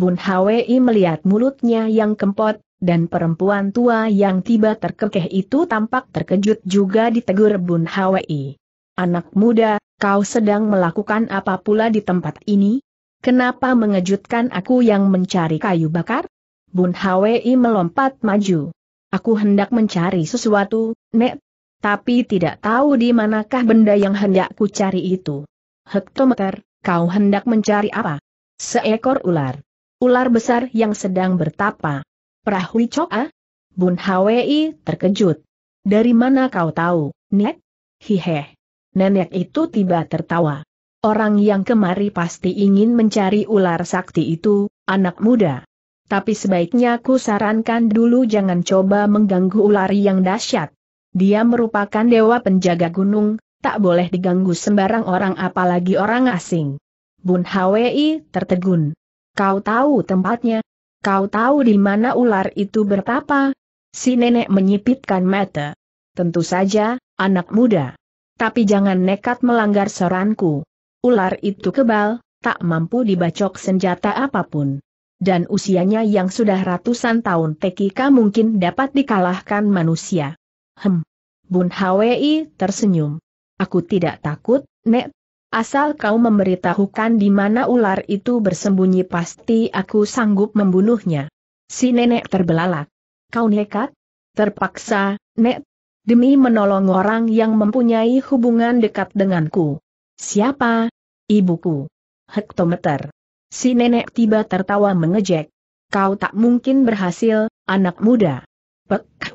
Bun Hwi melihat mulutnya yang kempot, dan perempuan tua yang tiba terkekeh itu tampak terkejut juga ditegur Bun Hwi. Anak muda, kau sedang melakukan apa pula di tempat ini? Kenapa mengejutkan aku yang mencari kayu bakar? Bun Hwi melompat maju. Aku hendak mencari sesuatu, Nek. Tapi tidak tahu di manakah benda yang hendak ku cari itu. Hektometer, kau hendak mencari apa? Seekor ular. Ular besar yang sedang bertapa. Perahu Choa? Bun Hwi terkejut. Dari mana kau tahu, Nek? Hihe. Nenek itu tiba tertawa. Orang yang kemari pasti ingin mencari ular sakti itu, anak muda. Tapi sebaiknya ku sarankan dulu jangan coba mengganggu ular yang dahsyat. Dia merupakan dewa penjaga gunung, tak boleh diganggu sembarang orang apalagi orang asing. Bun Hwi tertegun. Kau tahu tempatnya? Kau tahu di mana ular itu bertapa? Si nenek menyipitkan mata. Tentu saja, anak muda. Tapi jangan nekat melanggar saranku. Ular itu kebal, tak mampu dibacok senjata apapun. Dan usianya yang sudah ratusan tahun tekika mungkin dapat dikalahkan manusia. Hem. Bun Hwi tersenyum. Aku tidak takut, Nek, Asal kau memberitahukan di mana ular itu bersembunyi pasti aku sanggup membunuhnya. Si nenek terbelalak. Kau nekat? Terpaksa, nek. Demi menolong orang yang mempunyai hubungan dekat denganku. Siapa? Ibuku. Hektometer. Si nenek tiba tertawa mengejek. Kau tak mungkin berhasil, anak muda. Pek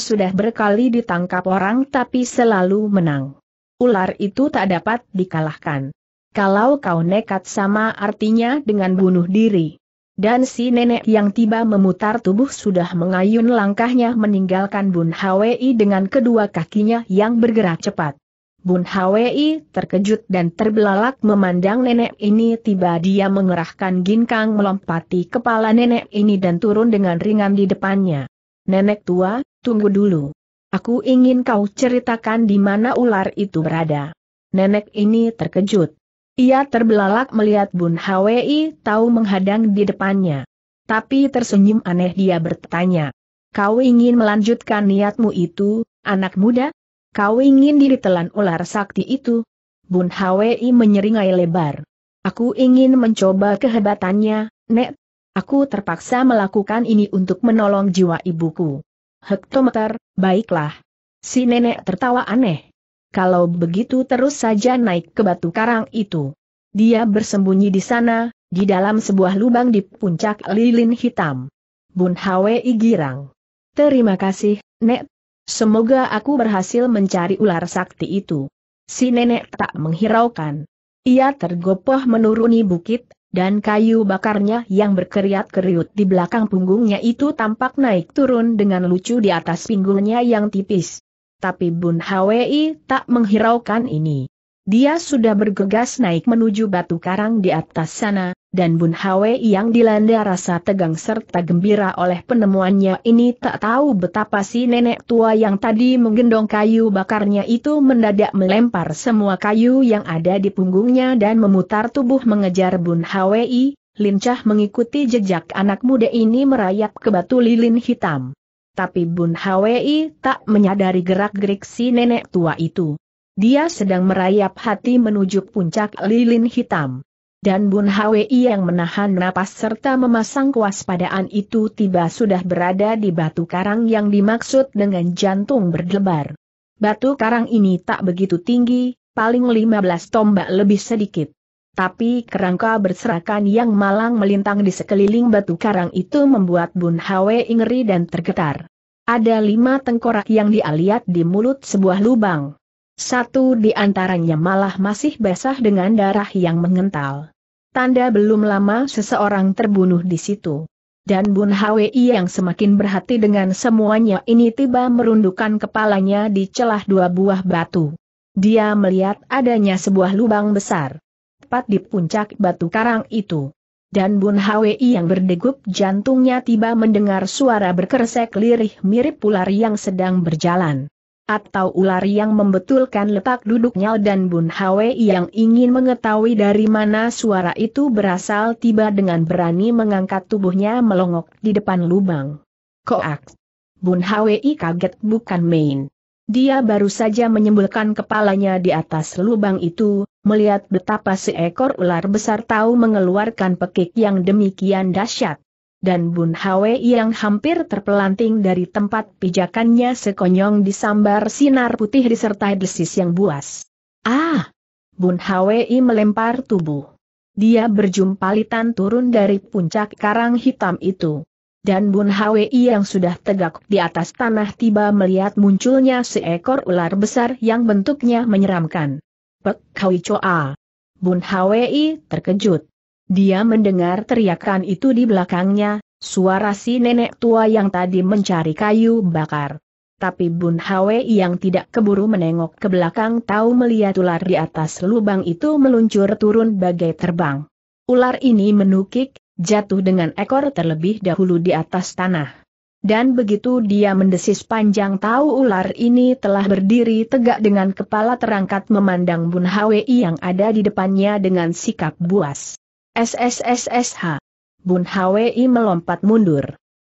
sudah berkali ditangkap orang tapi selalu menang ular itu tak dapat dikalahkan. Kalau kau nekat sama artinya dengan bunuh diri. Dan si nenek yang tiba memutar tubuh sudah mengayun langkahnya meninggalkan Bun Hwi dengan kedua kakinya yang bergerak cepat. Bun Hwi terkejut dan terbelalak memandang nenek ini tiba dia mengerahkan ginkang melompati kepala nenek ini dan turun dengan ringan di depannya. Nenek tua, tunggu dulu. Aku ingin kau ceritakan di mana ular itu berada. Nenek ini terkejut. Ia terbelalak melihat Bun Hwi tahu menghadang di depannya. Tapi tersenyum aneh dia bertanya. Kau ingin melanjutkan niatmu itu, anak muda? Kau ingin ditelan ular sakti itu? Bun Hwi menyeringai lebar. Aku ingin mencoba kehebatannya, Nek. Aku terpaksa melakukan ini untuk menolong jiwa ibuku hektometer, baiklah. Si nenek tertawa aneh. Kalau begitu terus saja naik ke batu karang itu. Dia bersembunyi di sana, di dalam sebuah lubang di puncak lilin hitam. Bun Hwei girang. Terima kasih, Nek. Semoga aku berhasil mencari ular sakti itu. Si nenek tak menghiraukan. Ia tergopoh menuruni bukit, dan kayu bakarnya yang berkeriat-keriut di belakang punggungnya itu tampak naik turun dengan lucu di atas pinggulnya yang tipis. Tapi Bun Hwi tak menghiraukan ini. Dia sudah bergegas naik menuju batu karang di atas sana, dan Bun Hwe yang dilanda rasa tegang serta gembira oleh penemuannya ini tak tahu betapa si nenek tua yang tadi menggendong kayu bakarnya itu mendadak melempar semua kayu yang ada di punggungnya dan memutar tubuh mengejar Bun Hwe, lincah mengikuti jejak anak muda ini merayap ke batu lilin hitam. Tapi Bun Hwe tak menyadari gerak-gerik si nenek tua itu. Dia sedang merayap hati menuju puncak lilin hitam. Dan Bun Hwi yang menahan napas serta memasang kewaspadaan itu tiba sudah berada di batu karang yang dimaksud dengan jantung berdebar. Batu karang ini tak begitu tinggi, paling 15 tombak lebih sedikit. Tapi kerangka berserakan yang malang melintang di sekeliling batu karang itu membuat Bun Hwi ngeri dan tergetar. Ada lima tengkorak yang dialiat di mulut sebuah lubang. Satu di antaranya malah masih basah dengan darah yang mengental. Tanda belum lama seseorang terbunuh di situ. Dan Bun Hwi yang semakin berhati dengan semuanya ini tiba merundukkan kepalanya di celah dua buah batu. Dia melihat adanya sebuah lubang besar. Tepat di puncak batu karang itu. Dan Bun Hwi yang berdegup jantungnya tiba mendengar suara berkeresek lirih mirip ular yang sedang berjalan atau ular yang membetulkan letak duduknya dan Bun Hwe yang ingin mengetahui dari mana suara itu berasal tiba dengan berani mengangkat tubuhnya melongok di depan lubang. Koak! Bun Hwe kaget bukan main. Dia baru saja menyembulkan kepalanya di atas lubang itu, melihat betapa seekor ular besar tahu mengeluarkan pekik yang demikian dahsyat dan Bun Hwe yang hampir terpelanting dari tempat pijakannya sekonyong disambar sinar putih disertai desis yang buas. Ah! Bun Hwe melempar tubuh. Dia berjumpa litan turun dari puncak karang hitam itu. Dan Bun Hwe yang sudah tegak di atas tanah tiba melihat munculnya seekor ular besar yang bentuknya menyeramkan. Pek Kawi Choa. Bun Hwe terkejut. Dia mendengar teriakan itu di belakangnya, suara si nenek tua yang tadi mencari kayu bakar. Tapi Bun Hwe yang tidak keburu menengok ke belakang tahu melihat ular di atas lubang itu meluncur turun bagai terbang. Ular ini menukik, jatuh dengan ekor terlebih dahulu di atas tanah. Dan begitu dia mendesis panjang tahu ular ini telah berdiri tegak dengan kepala terangkat memandang Bun Hwe yang ada di depannya dengan sikap buas. SSSSH. Bun Hwi melompat mundur.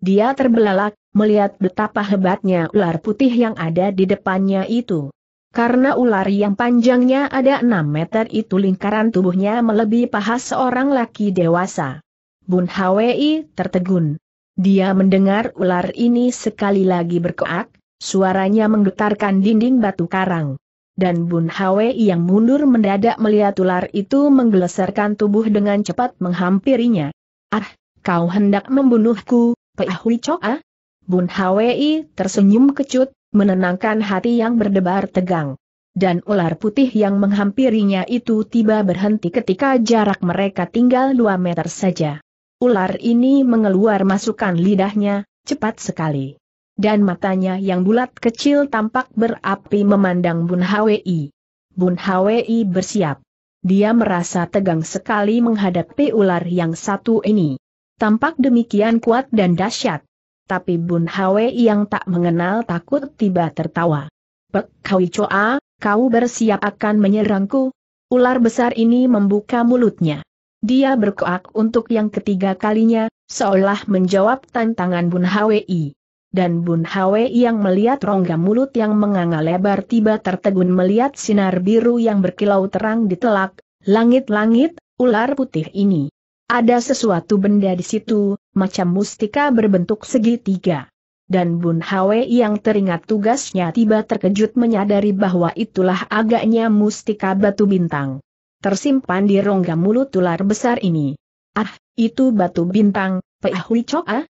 Dia terbelalak, melihat betapa hebatnya ular putih yang ada di depannya itu. Karena ular yang panjangnya ada 6 meter itu lingkaran tubuhnya melebihi paha seorang laki dewasa. Bun Hwi tertegun. Dia mendengar ular ini sekali lagi berkeak, suaranya menggetarkan dinding batu karang dan Bun Hwe yang mundur mendadak melihat ular itu menggeleserkan tubuh dengan cepat menghampirinya. Ah, kau hendak membunuhku, Peahui Choa? Ah? Bun Hwe tersenyum kecut, menenangkan hati yang berdebar tegang. Dan ular putih yang menghampirinya itu tiba berhenti ketika jarak mereka tinggal 2 meter saja. Ular ini mengeluarkan masukan lidahnya, cepat sekali dan matanya yang bulat kecil tampak berapi memandang Bun Hwi. Bun Hwi bersiap. Dia merasa tegang sekali menghadapi ular yang satu ini. Tampak demikian kuat dan dahsyat. Tapi Bun Hwi yang tak mengenal takut tiba tertawa. Pek Kaui Choa, kau bersiap akan menyerangku? Ular besar ini membuka mulutnya. Dia berkoak untuk yang ketiga kalinya, seolah menjawab tantangan Bun Hwi dan Bun Hwe yang melihat rongga mulut yang menganga lebar tiba tertegun melihat sinar biru yang berkilau terang di telak, langit-langit, ular putih ini. Ada sesuatu benda di situ, macam mustika berbentuk segitiga. Dan Bun Hwe yang teringat tugasnya tiba terkejut menyadari bahwa itulah agaknya mustika batu bintang. Tersimpan di rongga mulut ular besar ini. Ah, itu batu bintang, Pei Hui Chok ah?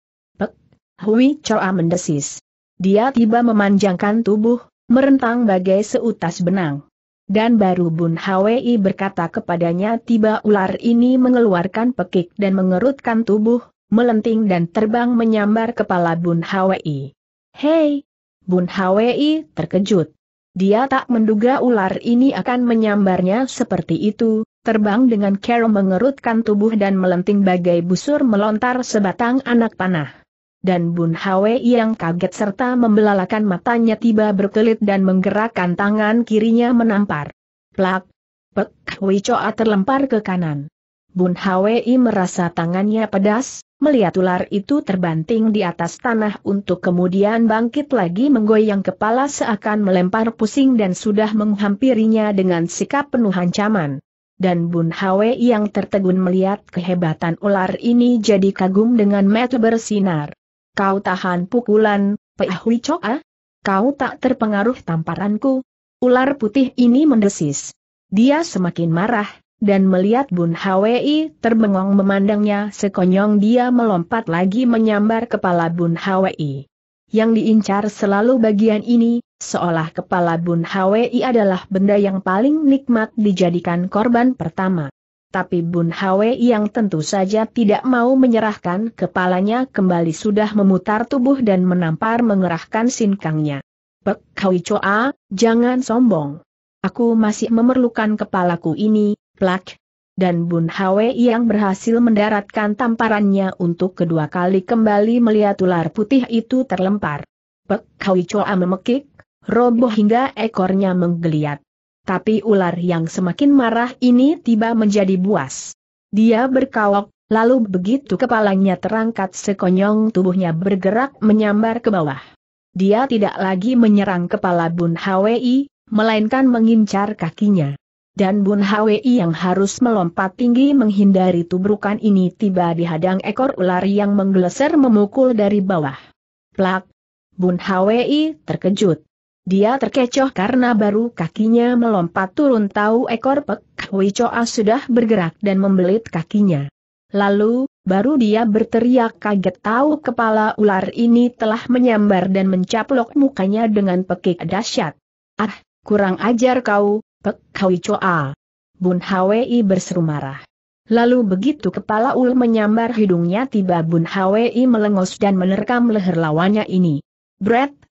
Hui Choa mendesis. Dia tiba memanjangkan tubuh, merentang bagai seutas benang. Dan baru Bun Hwi berkata kepadanya tiba ular ini mengeluarkan pekik dan mengerutkan tubuh, melenting dan terbang menyambar kepala Bun Hwi. Hei! Bun Hwi terkejut. Dia tak menduga ular ini akan menyambarnya seperti itu, terbang dengan cara mengerutkan tubuh dan melenting bagai busur melontar sebatang anak panah dan Bun Hwe yang kaget serta membelalakan matanya tiba berkelit dan menggerakkan tangan kirinya menampar. Plak! Pek Hui Choa terlempar ke kanan. Bun Hwe merasa tangannya pedas, melihat ular itu terbanting di atas tanah untuk kemudian bangkit lagi menggoyang kepala seakan melempar pusing dan sudah menghampirinya dengan sikap penuh ancaman. Dan Bun Hwe yang tertegun melihat kehebatan ular ini jadi kagum dengan mata bersinar. Kau tahan pukulan, Peahui Choa? Ah. Kau tak terpengaruh tamparanku? Ular putih ini mendesis. Dia semakin marah, dan melihat Bun Hwi terbengong memandangnya sekonyong dia melompat lagi menyambar kepala Bun Hwi. Yang diincar selalu bagian ini, seolah kepala Bun Hwi adalah benda yang paling nikmat dijadikan korban pertama tapi Bun Hwe yang tentu saja tidak mau menyerahkan kepalanya kembali sudah memutar tubuh dan menampar mengerahkan sinkangnya. Pek Kaui Choa, jangan sombong. Aku masih memerlukan kepalaku ini, plak. Dan Bun Hwe yang berhasil mendaratkan tamparannya untuk kedua kali kembali melihat ular putih itu terlempar. Pek Kaui Choa memekik, roboh hingga ekornya menggeliat tapi ular yang semakin marah ini tiba menjadi buas. Dia berkawok, lalu begitu kepalanya terangkat sekonyong tubuhnya bergerak menyambar ke bawah. Dia tidak lagi menyerang kepala Bun Hwi, melainkan mengincar kakinya. Dan Bun Hwi yang harus melompat tinggi menghindari tubrukan ini tiba dihadang ekor ular yang menggeleser memukul dari bawah. Plak! Bun Hwi terkejut. Dia terkecoh karena baru kakinya melompat turun tahu ekor Pek Hui Choa sudah bergerak dan membelit kakinya. Lalu, baru dia berteriak kaget tahu kepala ular ini telah menyambar dan mencaplok mukanya dengan pekik dahsyat. Ah, kurang ajar kau, Pek Hui Choa. Bun Hwi berseru marah. Lalu begitu kepala ular menyambar hidungnya tiba Bun Hwi melengos dan menerkam leher lawannya ini. Brett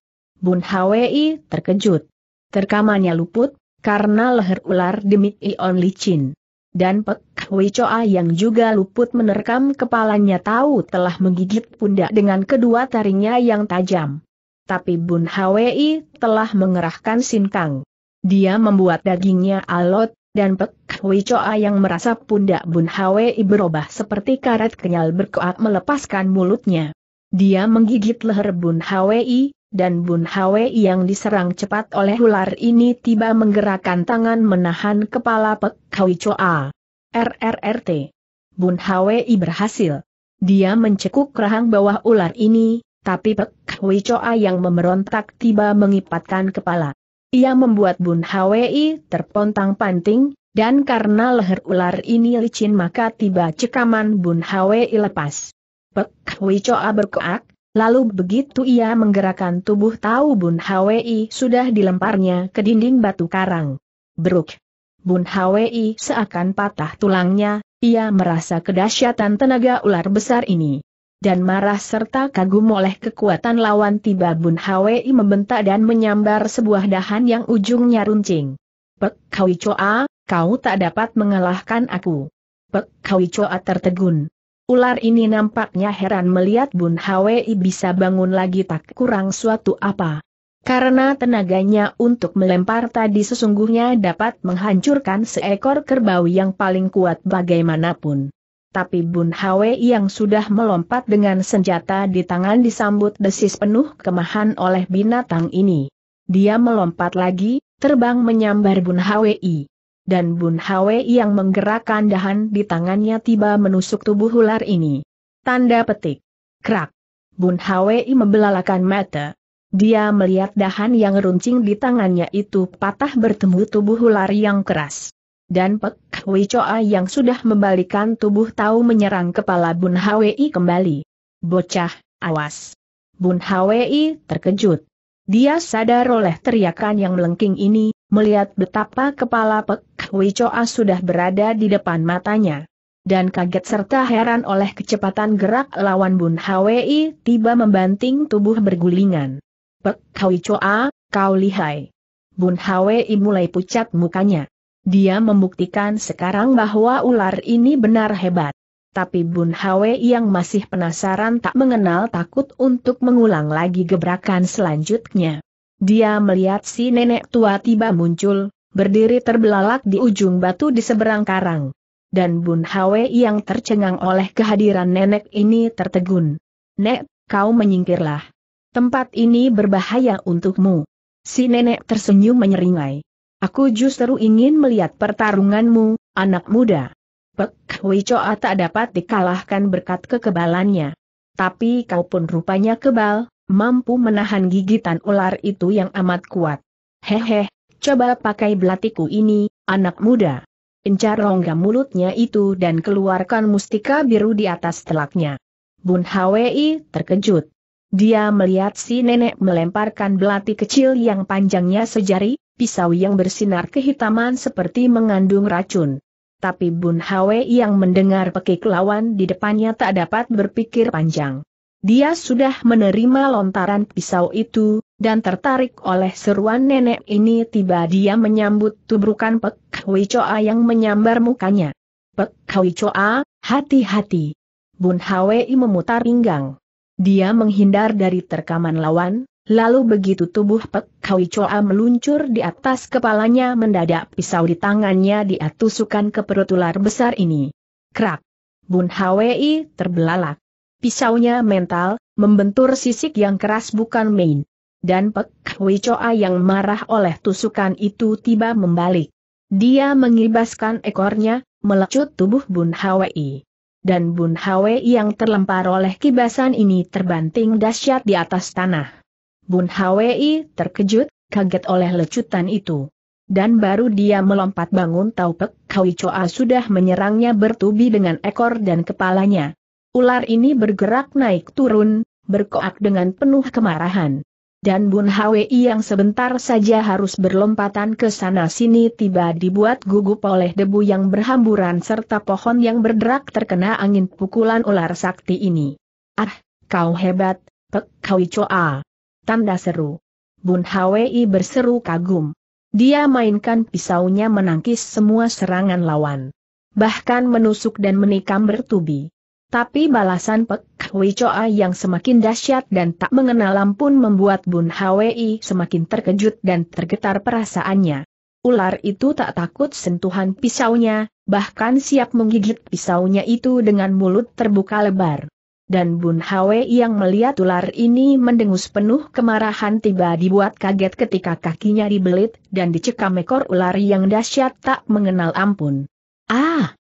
Bun Hwi terkejut. Terkamannya luput, karena leher ular demi Ion licin. Dan Pek Hwi Choa yang juga luput menerkam kepalanya tahu telah menggigit pundak dengan kedua taringnya yang tajam. Tapi Bun Hwi telah mengerahkan sinkang. Dia membuat dagingnya alot, dan Pek Hwi Choa yang merasa pundak Bun Hwi berubah seperti karet kenyal berkoak melepaskan mulutnya. Dia menggigit leher Bun Hwi, dan Bun Hwe yang diserang cepat oleh ular ini tiba menggerakkan tangan menahan kepala Pek Kaui Choa. RRRT. Bun Hwe berhasil. Dia mencekuk rahang bawah ular ini, tapi Pek Kaui Choa yang memberontak tiba mengipatkan kepala. Ia membuat Bun Hwe terpontang panting, dan karena leher ular ini licin maka tiba cekaman Bun Hwe lepas. Pek Choa berkeak, Lalu begitu ia menggerakkan tubuh tahu Bun Hwi sudah dilemparnya ke dinding batu karang. Beruk. Bun Hwi seakan patah tulangnya, ia merasa kedahsyatan tenaga ular besar ini. Dan marah serta kagum oleh kekuatan lawan tiba Bun Hwi membentak dan menyambar sebuah dahan yang ujungnya runcing. Pek Kawi Choa, kau tak dapat mengalahkan aku. Pek Kawi Choa tertegun. Ular ini nampaknya heran melihat Bun Hwi bisa bangun lagi tak kurang suatu apa. Karena tenaganya untuk melempar tadi sesungguhnya dapat menghancurkan seekor kerbau yang paling kuat bagaimanapun. Tapi Bun Hwi yang sudah melompat dengan senjata di tangan disambut desis penuh kemahan oleh binatang ini. Dia melompat lagi, terbang menyambar Bun Hwi dan Bun Hwe yang menggerakkan dahan di tangannya tiba menusuk tubuh ular ini. Tanda petik. Krak. Bun Hwe membelalakan mata. Dia melihat dahan yang runcing di tangannya itu patah bertemu tubuh ular yang keras. Dan Pek Hwe Choa yang sudah membalikan tubuh tahu menyerang kepala Bun Hwe kembali. Bocah, awas. Bun Hwe terkejut. Dia sadar oleh teriakan yang melengking ini, melihat betapa kepala Pek Hui Choa sudah berada di depan matanya. Dan kaget serta heran oleh kecepatan gerak lawan Bun Hwi tiba membanting tubuh bergulingan. Pek Hui Choa, kau lihai. Bun Hwi mulai pucat mukanya. Dia membuktikan sekarang bahwa ular ini benar hebat. Tapi Bun Hwi yang masih penasaran tak mengenal takut untuk mengulang lagi gebrakan selanjutnya. Dia melihat si nenek tua tiba muncul, berdiri terbelalak di ujung batu di seberang karang. Dan Bun Hwe yang tercengang oleh kehadiran nenek ini tertegun. Nek, kau menyingkirlah. Tempat ini berbahaya untukmu. Si nenek tersenyum menyeringai. Aku justru ingin melihat pertarunganmu, anak muda. Pek Hwe Choa tak dapat dikalahkan berkat kekebalannya. Tapi kau pun rupanya kebal, mampu menahan gigitan ular itu yang amat kuat. Hehe, coba pakai belatiku ini, anak muda. Incar rongga mulutnya itu dan keluarkan mustika biru di atas telaknya. Bun Hwi terkejut. Dia melihat si nenek melemparkan belati kecil yang panjangnya sejari, pisau yang bersinar kehitaman seperti mengandung racun. Tapi Bun Hwi yang mendengar pekik lawan di depannya tak dapat berpikir panjang. Dia sudah menerima lontaran pisau itu, dan tertarik oleh seruan nenek ini tiba dia menyambut tubrukan Pek Hui Choa yang menyambar mukanya. Pek Hui Choa, hati-hati. Bun Hwi memutar pinggang. Dia menghindar dari terkaman lawan, lalu begitu tubuh Pek Hui Choa meluncur di atas kepalanya mendadak pisau di tangannya diatusukan ke perut ular besar ini. Krak! Bun Hwi terbelalak. Pisaunya mental, membentur sisik yang keras bukan main. Dan Pek Hui Choa yang marah oleh tusukan itu tiba membalik. Dia mengibaskan ekornya, melecut tubuh Bun Hwi. Dan Bun Hwi yang terlempar oleh kibasan ini terbanting dahsyat di atas tanah. Bun Hwi terkejut, kaget oleh lecutan itu dan baru dia melompat bangun tahu Pek Kau Choa sudah menyerangnya bertubi dengan ekor dan kepalanya. Ular ini bergerak naik turun, berkoak dengan penuh kemarahan. Dan Bun Hwi yang sebentar saja harus berlompatan ke sana-sini tiba dibuat gugup oleh debu yang berhamburan serta pohon yang berderak terkena angin pukulan ular sakti ini. Ah, kau hebat, Pek Kaui Choa. Tanda seru. Bun Hwi berseru kagum. Dia mainkan pisaunya menangkis semua serangan lawan. Bahkan menusuk dan menikam bertubi. Tapi balasan Pek Hui Choa yang semakin dahsyat dan tak mengenal ampun membuat Bun Hwi semakin terkejut dan tergetar perasaannya. Ular itu tak takut sentuhan pisaunya, bahkan siap menggigit pisaunya itu dengan mulut terbuka lebar. Dan Bun Hwi yang melihat ular ini mendengus penuh kemarahan tiba dibuat kaget ketika kakinya dibelit dan dicekam ekor ular yang dahsyat tak mengenal ampun. Ah!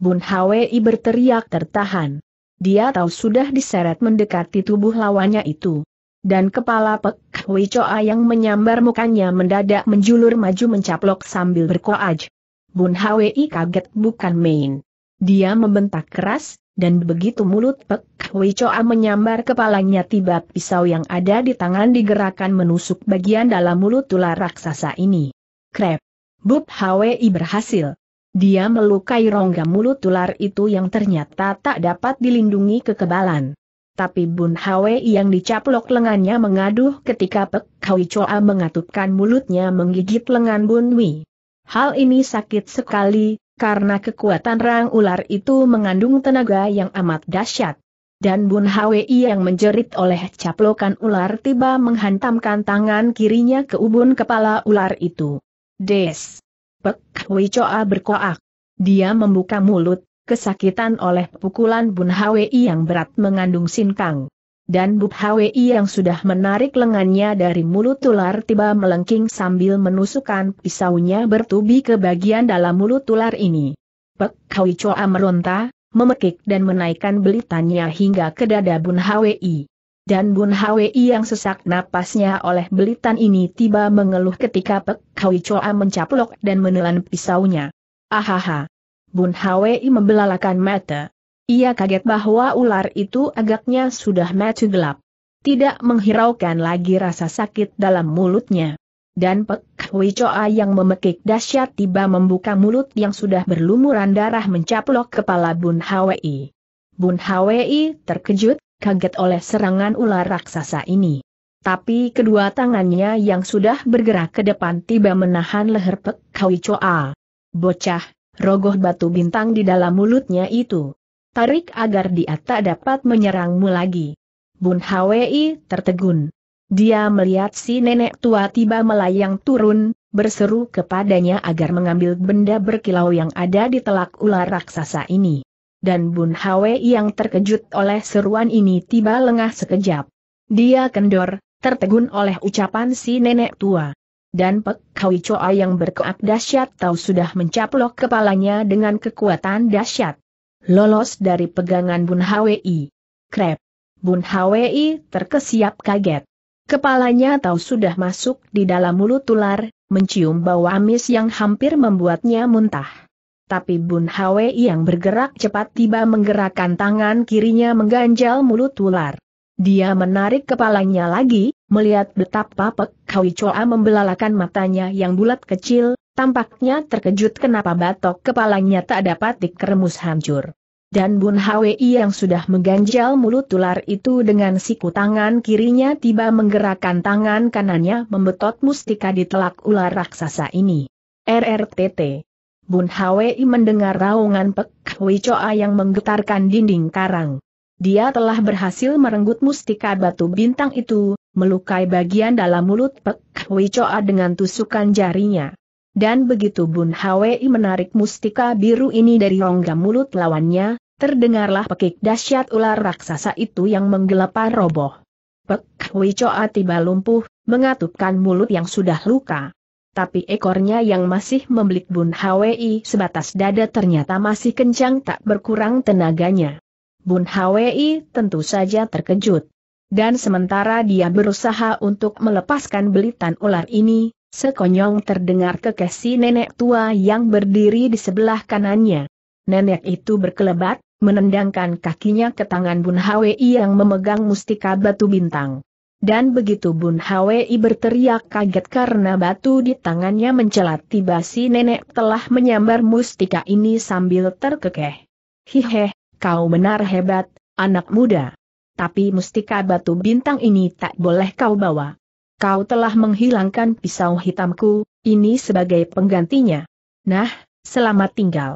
Bun Hwi berteriak tertahan. Dia tahu sudah diseret mendekati tubuh lawannya itu. Dan kepala Pek Hui Choa yang menyambar mukanya mendadak menjulur maju mencaplok sambil berkoaj. Bun Hwi kaget bukan main. Dia membentak keras, dan begitu mulut Pek Hui Choa menyambar kepalanya tiba pisau yang ada di tangan digerakkan menusuk bagian dalam mulut tular raksasa ini. Krep! Bub Hwi berhasil. Dia melukai rongga mulut ular itu yang ternyata tak dapat dilindungi kekebalan. Tapi Bun Hwe yang dicaplok lengannya mengaduh ketika Pek Kaui Choa mengatupkan mulutnya menggigit lengan Bun Wi. Hal ini sakit sekali, karena kekuatan rang ular itu mengandung tenaga yang amat dahsyat. Dan Bun Hwe yang menjerit oleh caplokan ular tiba menghantamkan tangan kirinya ke ubun kepala ular itu. Des! Pek Hui Choa berkoak. Dia membuka mulut, kesakitan oleh pukulan Bun Hwi yang berat mengandung sinkang. Dan Bu Hwi yang sudah menarik lengannya dari mulut tular tiba melengking sambil menusukkan pisaunya bertubi ke bagian dalam mulut tular ini. Pek Hui Choa meronta, memekik dan menaikkan belitannya hingga ke dada Bun Hwi dan Bun Hwi yang sesak napasnya oleh belitan ini tiba mengeluh ketika Pek Hwi Choa mencaplok dan menelan pisaunya. Ahaha! Bun Hwi membelalakan mata. Ia kaget bahwa ular itu agaknya sudah mati gelap. Tidak menghiraukan lagi rasa sakit dalam mulutnya. Dan Pek Hwi Choa yang memekik dahsyat tiba membuka mulut yang sudah berlumuran darah mencaplok kepala Bun Hwi. Bun Hwi terkejut, kaget oleh serangan ular raksasa ini. Tapi kedua tangannya yang sudah bergerak ke depan tiba menahan leher Pek Kawi Choa. Bocah, rogoh batu bintang di dalam mulutnya itu. Tarik agar dia tak dapat menyerangmu lagi. Bun Hwi tertegun. Dia melihat si nenek tua tiba melayang turun, berseru kepadanya agar mengambil benda berkilau yang ada di telak ular raksasa ini dan Bun Hwe yang terkejut oleh seruan ini tiba lengah sekejap. Dia kendor, tertegun oleh ucapan si nenek tua. Dan Pek Kawi Choa yang berkeak dahsyat tahu sudah mencaplok kepalanya dengan kekuatan dahsyat. Lolos dari pegangan Bun Hwi. Krep. Bun Hwi terkesiap kaget. Kepalanya tahu sudah masuk di dalam mulut ular, mencium bau amis yang hampir membuatnya muntah. Tapi Bun Hwe yang bergerak cepat tiba menggerakkan tangan kirinya mengganjal mulut ular. Dia menarik kepalanya lagi, melihat betapa Pek Kawi Choa membelalakan matanya yang bulat kecil, tampaknya terkejut kenapa batok kepalanya tak dapat dikeremus hancur. Dan Bun Hwe yang sudah mengganjal mulut ular itu dengan siku tangan kirinya tiba menggerakkan tangan kanannya membetot mustika di telak ular raksasa ini. RRTT Bun Hwi mendengar raungan Pek Hwi Choa yang menggetarkan dinding karang. Dia telah berhasil merenggut mustika batu bintang itu, melukai bagian dalam mulut Pek Hwi Choa dengan tusukan jarinya. Dan begitu Bun Hwi menarik mustika biru ini dari rongga mulut lawannya, terdengarlah pekik dahsyat ular raksasa itu yang menggelepar roboh. Pek Hwi Choa tiba lumpuh, mengatupkan mulut yang sudah luka tapi ekornya yang masih membelit Bun Hwi sebatas dada ternyata masih kencang tak berkurang tenaganya. Bun Hwi tentu saja terkejut. Dan sementara dia berusaha untuk melepaskan belitan ular ini, sekonyong terdengar kekesi nenek tua yang berdiri di sebelah kanannya. Nenek itu berkelebat, menendangkan kakinya ke tangan Bun Hwi yang memegang mustika batu bintang. Dan begitu Bun Hwi berteriak kaget karena batu di tangannya mencelat tiba si nenek telah menyambar mustika ini sambil terkekeh. Hihe, kau benar hebat, anak muda. Tapi mustika batu bintang ini tak boleh kau bawa. Kau telah menghilangkan pisau hitamku, ini sebagai penggantinya. Nah, selamat tinggal.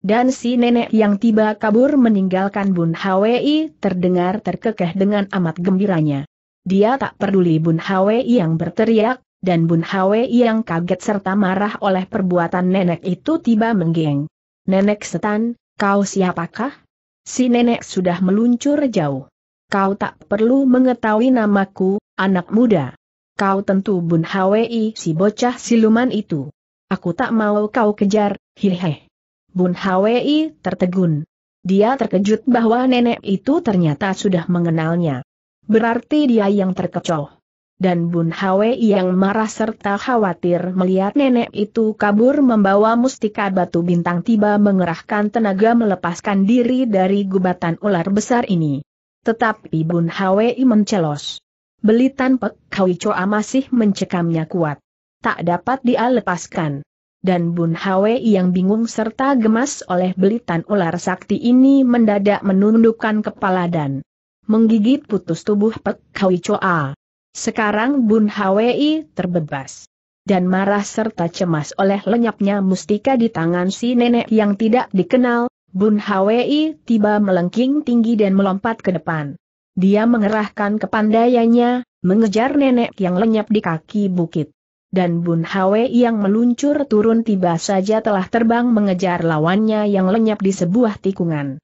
Dan si nenek yang tiba kabur meninggalkan Bun Hwi terdengar terkekeh dengan amat gembiranya. Dia tak peduli Bun Hwe yang berteriak, dan Bun Hwe yang kaget serta marah oleh perbuatan nenek itu tiba menggeng. Nenek setan, kau siapakah? Si nenek sudah meluncur jauh. Kau tak perlu mengetahui namaku, anak muda. Kau tentu Bun Hwe si bocah siluman itu. Aku tak mau kau kejar, hihihi. Bun Hwe tertegun. Dia terkejut bahwa nenek itu ternyata sudah mengenalnya. Berarti dia yang terkecoh. Dan Bun Hwe yang marah serta khawatir melihat nenek itu kabur membawa mustika batu bintang tiba mengerahkan tenaga melepaskan diri dari gubatan ular besar ini. Tetapi Bun Hwe mencelos. Belitan Pek Kawicoa masih mencekamnya kuat. Tak dapat dia lepaskan. Dan Bun Hwe yang bingung serta gemas oleh belitan ular sakti ini mendadak menundukkan kepala dan menggigit putus tubuh Pek Kaui Choa. Sekarang Bun Hwi terbebas. Dan marah serta cemas oleh lenyapnya mustika di tangan si nenek yang tidak dikenal, Bun Hwi tiba melengking tinggi dan melompat ke depan. Dia mengerahkan kepandaiannya, mengejar nenek yang lenyap di kaki bukit. Dan Bun Hwi yang meluncur turun tiba saja telah terbang mengejar lawannya yang lenyap di sebuah tikungan.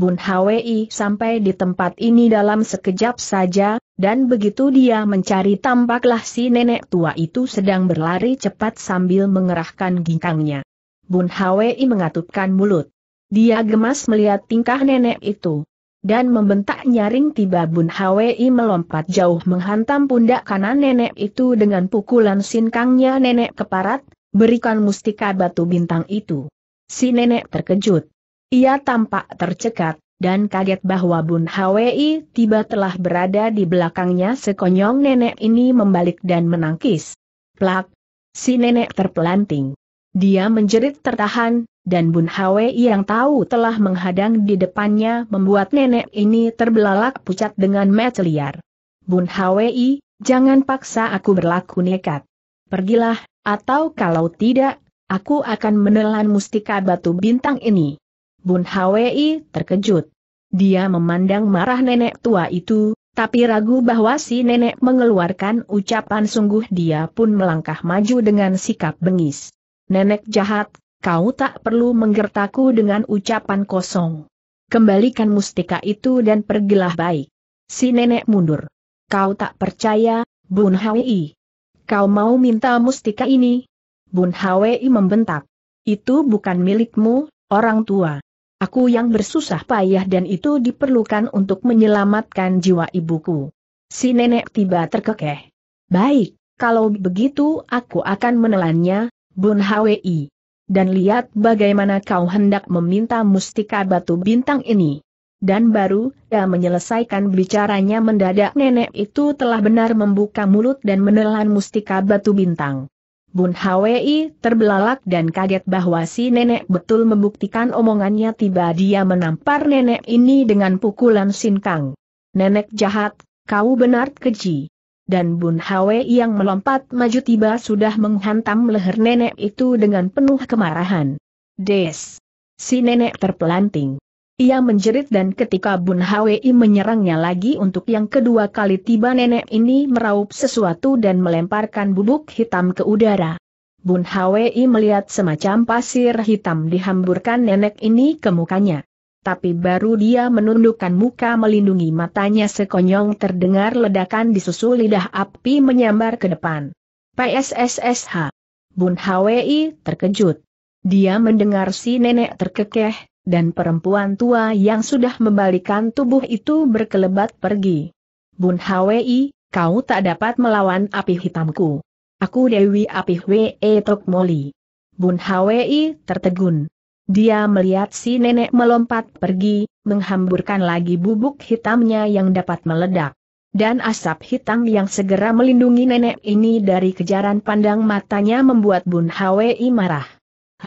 Bun Hwi sampai di tempat ini dalam sekejap saja, dan begitu dia mencari tampaklah si nenek tua itu sedang berlari cepat sambil mengerahkan ginkangnya. Bun Hwi mengatupkan mulut. Dia gemas melihat tingkah nenek itu. Dan membentak nyaring tiba Bun Hwi melompat jauh menghantam pundak kanan nenek itu dengan pukulan sinkangnya nenek keparat, berikan mustika batu bintang itu. Si nenek terkejut. Ia tampak tercekat, dan kaget bahwa Bun Hwi tiba telah berada di belakangnya sekonyong nenek ini membalik dan menangkis. Plak! Si nenek terpelanting. Dia menjerit tertahan, dan Bun Hwi yang tahu telah menghadang di depannya membuat nenek ini terbelalak pucat dengan mata liar. Bun Hwi, jangan paksa aku berlaku nekat. Pergilah, atau kalau tidak, aku akan menelan mustika batu bintang ini. Bun Hwi terkejut. Dia memandang marah nenek tua itu, tapi ragu bahwa si nenek mengeluarkan ucapan sungguh dia pun melangkah maju dengan sikap bengis. Nenek jahat, kau tak perlu menggertaku dengan ucapan kosong. Kembalikan mustika itu dan pergilah baik. Si nenek mundur. Kau tak percaya, Bun Hwi. Kau mau minta mustika ini? Bun Hwi membentak. Itu bukan milikmu, orang tua. Aku yang bersusah payah dan itu diperlukan untuk menyelamatkan jiwa ibuku. Si nenek tiba terkekeh. Baik, kalau begitu aku akan menelannya, Bun Hwi. Dan lihat bagaimana kau hendak meminta mustika batu bintang ini. Dan baru, dia menyelesaikan bicaranya mendadak nenek itu telah benar membuka mulut dan menelan mustika batu bintang. Bun Hwi terbelalak dan kaget bahwa si nenek betul membuktikan omongannya tiba dia menampar nenek ini dengan pukulan sinkang. Nenek jahat, kau benar keji. Dan Bun Hwi yang melompat maju tiba sudah menghantam leher nenek itu dengan penuh kemarahan. Des! Si nenek terpelanting. Ia menjerit dan ketika Bun Hwi menyerangnya lagi untuk yang kedua kali tiba nenek ini meraup sesuatu dan melemparkan bubuk hitam ke udara. Bun Hwi melihat semacam pasir hitam dihamburkan nenek ini ke mukanya. Tapi baru dia menundukkan muka melindungi matanya sekonyong terdengar ledakan disusul lidah api menyambar ke depan. PSSSH. Bun Hwi terkejut. Dia mendengar si nenek terkekeh, dan perempuan tua yang sudah membalikan tubuh itu berkelebat pergi. Bun Hwi, kau tak dapat melawan api hitamku. Aku Dewi Api Hwe e Tok Moli. Bun Hwi tertegun. Dia melihat si nenek melompat pergi, menghamburkan lagi bubuk hitamnya yang dapat meledak. Dan asap hitam yang segera melindungi nenek ini dari kejaran pandang matanya membuat Bun Hwi marah.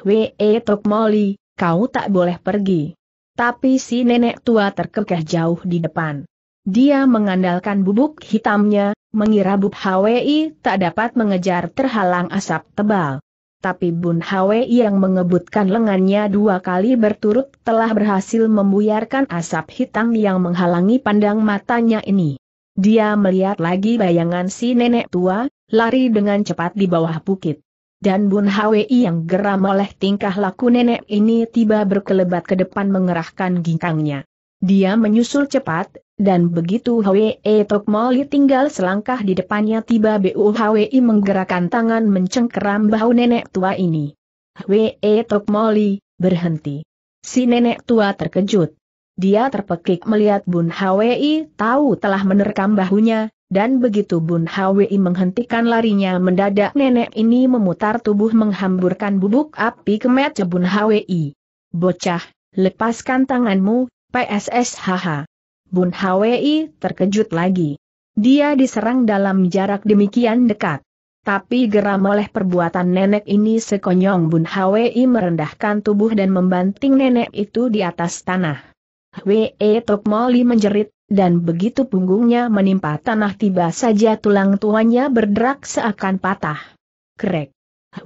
Hwe e Tok Moli, kau tak boleh pergi. Tapi si nenek tua terkekeh jauh di depan. Dia mengandalkan bubuk hitamnya, mengira Bub Hwi tak dapat mengejar terhalang asap tebal. Tapi Bun Hwi yang mengebutkan lengannya dua kali berturut telah berhasil membuyarkan asap hitam yang menghalangi pandang matanya ini. Dia melihat lagi bayangan si nenek tua, lari dengan cepat di bawah bukit dan Bun Hwi yang geram oleh tingkah laku nenek ini tiba berkelebat ke depan mengerahkan ginkangnya. Dia menyusul cepat, dan begitu Hwi e Tok Moli tinggal selangkah di depannya tiba Bu Hwi menggerakkan tangan mencengkeram bahu nenek tua ini. Hwi e Tok Moli, berhenti. Si nenek tua terkejut. Dia terpekik melihat Bun Hwi tahu telah menerkam bahunya, dan begitu Bun Hwi menghentikan larinya mendadak nenek ini memutar tubuh menghamburkan bubuk api ke ke Bun Hwi. Bocah, lepaskan tanganmu, PSSHH. Bun Hwi terkejut lagi. Dia diserang dalam jarak demikian dekat. Tapi geram oleh perbuatan nenek ini sekonyong Bun Hwi merendahkan tubuh dan membanting nenek itu di atas tanah. Hwi Tokmoli menjerit, dan begitu punggungnya menimpa tanah tiba saja tulang tuanya berderak seakan patah. Krek.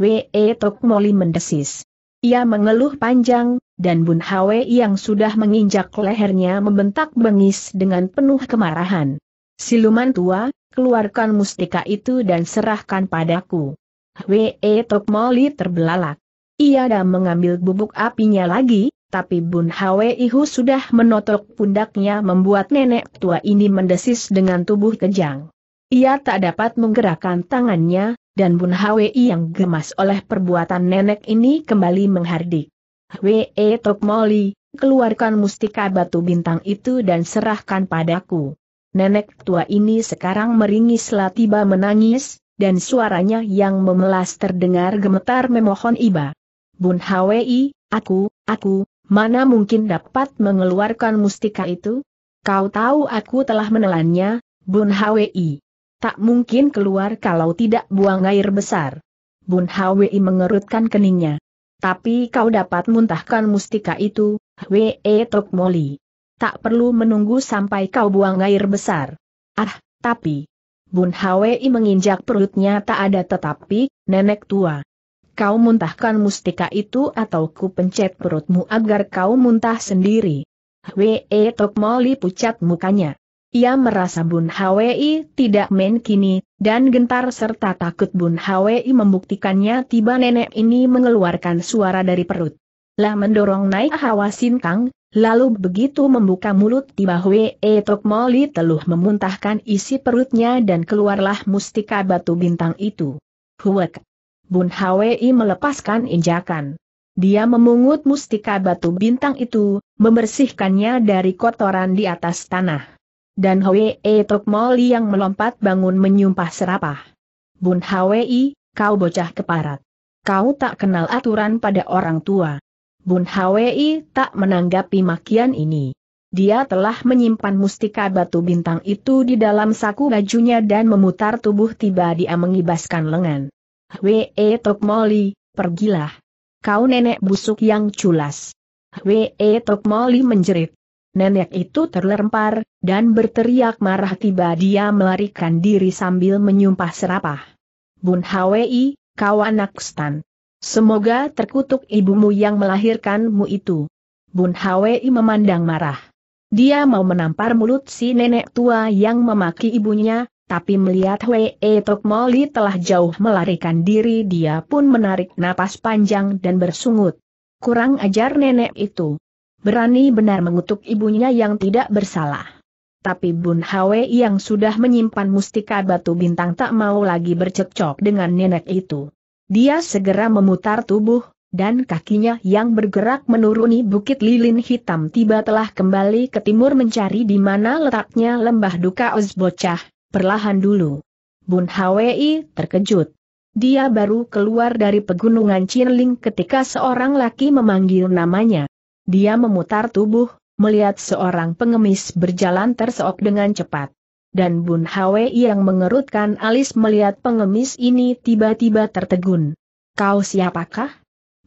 Hwe e Tok Moli mendesis. Ia mengeluh panjang, dan Bun Hwe yang sudah menginjak lehernya membentak bengis dengan penuh kemarahan. Siluman tua, keluarkan mustika itu dan serahkan padaku. Hwe e Tok Moli terbelalak. Ia dah mengambil bubuk apinya lagi, tapi Bun Hwe Ihu sudah menotok pundaknya membuat nenek tua ini mendesis dengan tubuh kejang. Ia tak dapat menggerakkan tangannya, dan Bun Hwi yang gemas oleh perbuatan nenek ini kembali menghardik. Hwe Tok eh, Moli, keluarkan mustika batu bintang itu dan serahkan padaku. Nenek tua ini sekarang meringislah tiba menangis, dan suaranya yang memelas terdengar gemetar memohon iba. Bun Hwi, aku, aku, mana mungkin dapat mengeluarkan mustika itu? Kau tahu aku telah menelannya, Bun Hwi. Tak mungkin keluar kalau tidak buang air besar. Bun Hwi mengerutkan keningnya. Tapi kau dapat muntahkan mustika itu, Hwe Tok Moli. Tak perlu menunggu sampai kau buang air besar. Ah, tapi... Bun Hwi menginjak perutnya tak ada tetapi, nenek tua kau muntahkan mustika itu atau ku pencet perutmu agar kau muntah sendiri. Hwee Tok Moli pucat mukanya. Ia merasa Bun Hwee tidak main kini, dan gentar serta takut Bun Hwee membuktikannya tiba nenek ini mengeluarkan suara dari perut. Lah mendorong naik hawa sintang, lalu begitu membuka mulut tiba Hwee Tok Moli teluh memuntahkan isi perutnya dan keluarlah mustika batu bintang itu. Huwek! Bun Hwi melepaskan injakan. Dia memungut mustika batu bintang itu, membersihkannya dari kotoran di atas tanah. Dan E Tok Moli yang melompat bangun menyumpah serapah. Bun Hwi, kau bocah keparat. Kau tak kenal aturan pada orang tua. Bun Hwi tak menanggapi makian ini. Dia telah menyimpan mustika batu bintang itu di dalam saku bajunya dan memutar tubuh tiba dia mengibaskan lengan. Hwe Tok Moli, pergilah. Kau nenek busuk yang culas. Hwe Tok Moli menjerit. Nenek itu terlempar, dan berteriak marah tiba dia melarikan diri sambil menyumpah serapah. Bun Hwi, kau anak stan. Semoga terkutuk ibumu yang melahirkanmu itu. Bun Hwi memandang marah. Dia mau menampar mulut si nenek tua yang memaki ibunya, tapi melihat Wei e Tok Moli telah jauh melarikan diri dia pun menarik napas panjang dan bersungut. Kurang ajar nenek itu. Berani benar mengutuk ibunya yang tidak bersalah. Tapi Bun Hwe yang sudah menyimpan mustika batu bintang tak mau lagi bercekcok dengan nenek itu. Dia segera memutar tubuh, dan kakinya yang bergerak menuruni bukit lilin hitam tiba telah kembali ke timur mencari di mana letaknya lembah duka Ozbocah perlahan dulu. Bun Hwi terkejut. Dia baru keluar dari pegunungan Chinling ketika seorang laki memanggil namanya. Dia memutar tubuh, melihat seorang pengemis berjalan terseok dengan cepat. Dan Bun Hwi yang mengerutkan alis melihat pengemis ini tiba-tiba tertegun. Kau siapakah?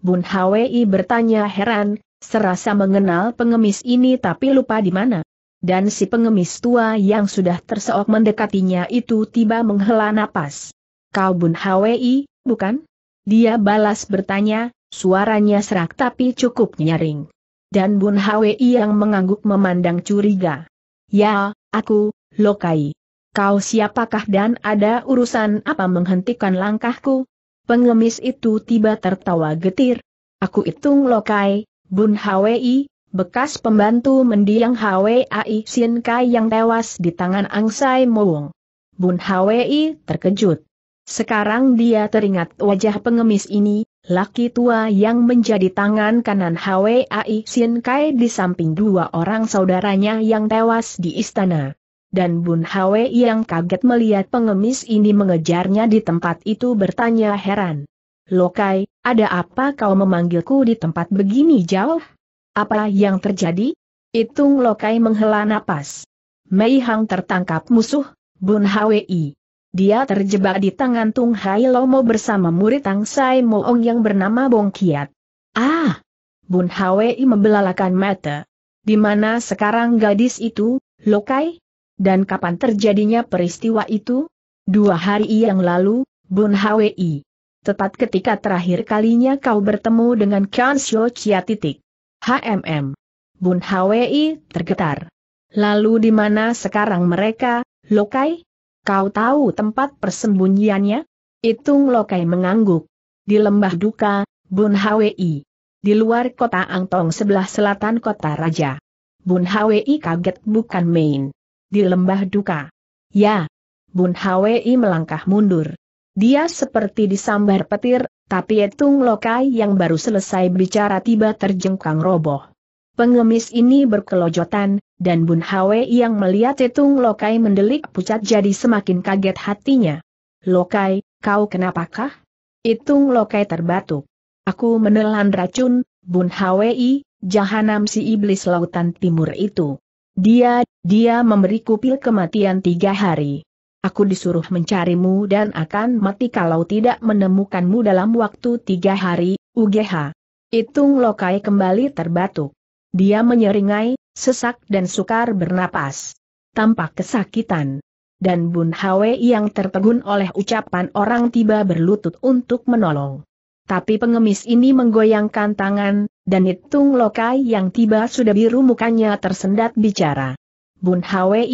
Bun Hwi bertanya heran, serasa mengenal pengemis ini tapi lupa di mana. Dan si pengemis tua yang sudah terseok mendekatinya itu tiba menghela napas. Kau Bun Hwi, bukan? Dia balas bertanya, suaranya serak tapi cukup nyaring. Dan Bun Hwi yang mengangguk memandang curiga. Ya, aku, Lokai. Kau siapakah dan ada urusan apa menghentikan langkahku? Pengemis itu tiba tertawa getir. Aku itu Lokai, Bun Hwi, bekas pembantu mendiang Hwai Sin Kai yang tewas di tangan Angsai Mowong. Bun Hwai terkejut. Sekarang dia teringat wajah pengemis ini, laki tua yang menjadi tangan kanan Hwai Sin Kai di samping dua orang saudaranya yang tewas di istana. Dan Bun Hwai yang kaget melihat pengemis ini mengejarnya di tempat itu bertanya heran. Lokai, ada apa kau memanggilku di tempat begini jauh? Apa yang terjadi? Itung Lokai menghela napas. Mei Hang tertangkap musuh, Bun Hwi. Dia terjebak di tangan Tung Hai Lomo bersama murid Tang Sai Moong yang bernama Bong Kiat. Ah! Bun Hwi membelalakan mata. Di mana sekarang gadis itu, Lokai? Dan kapan terjadinya peristiwa itu? Dua hari yang lalu, Bun Hwi. Tepat ketika terakhir kalinya kau bertemu dengan Kansyo Chia titik. HMM. Bun Hwi tergetar. Lalu di mana sekarang mereka, Lokai? Kau tahu tempat persembunyiannya? Itung Lokai mengangguk. Di lembah duka, Bun Hwi. Di luar kota Angtong sebelah selatan kota Raja. Bun Hwi kaget bukan main. Di lembah duka. Ya. Bun Hwi melangkah mundur. Dia seperti disambar petir, tapi Etung Lokai yang baru selesai bicara tiba terjengkang roboh. Pengemis ini berkelojotan, dan Bun Hwe yang melihat Etung Lokai mendelik pucat jadi semakin kaget hatinya. Lokai, kau kenapakah? Itung Lokai terbatuk. Aku menelan racun, Bun Hwi, jahanam si iblis lautan timur itu. Dia, dia memberiku pil kematian tiga hari. Aku disuruh mencarimu dan akan mati kalau tidak menemukanmu dalam waktu tiga hari, UGH. Itung Lokai kembali terbatuk. Dia menyeringai, sesak dan sukar bernapas. Tampak kesakitan. Dan Bun Hwe yang tertegun oleh ucapan orang tiba berlutut untuk menolong. Tapi pengemis ini menggoyangkan tangan, dan Itung Lokai yang tiba sudah biru mukanya tersendat bicara. Bun Hwe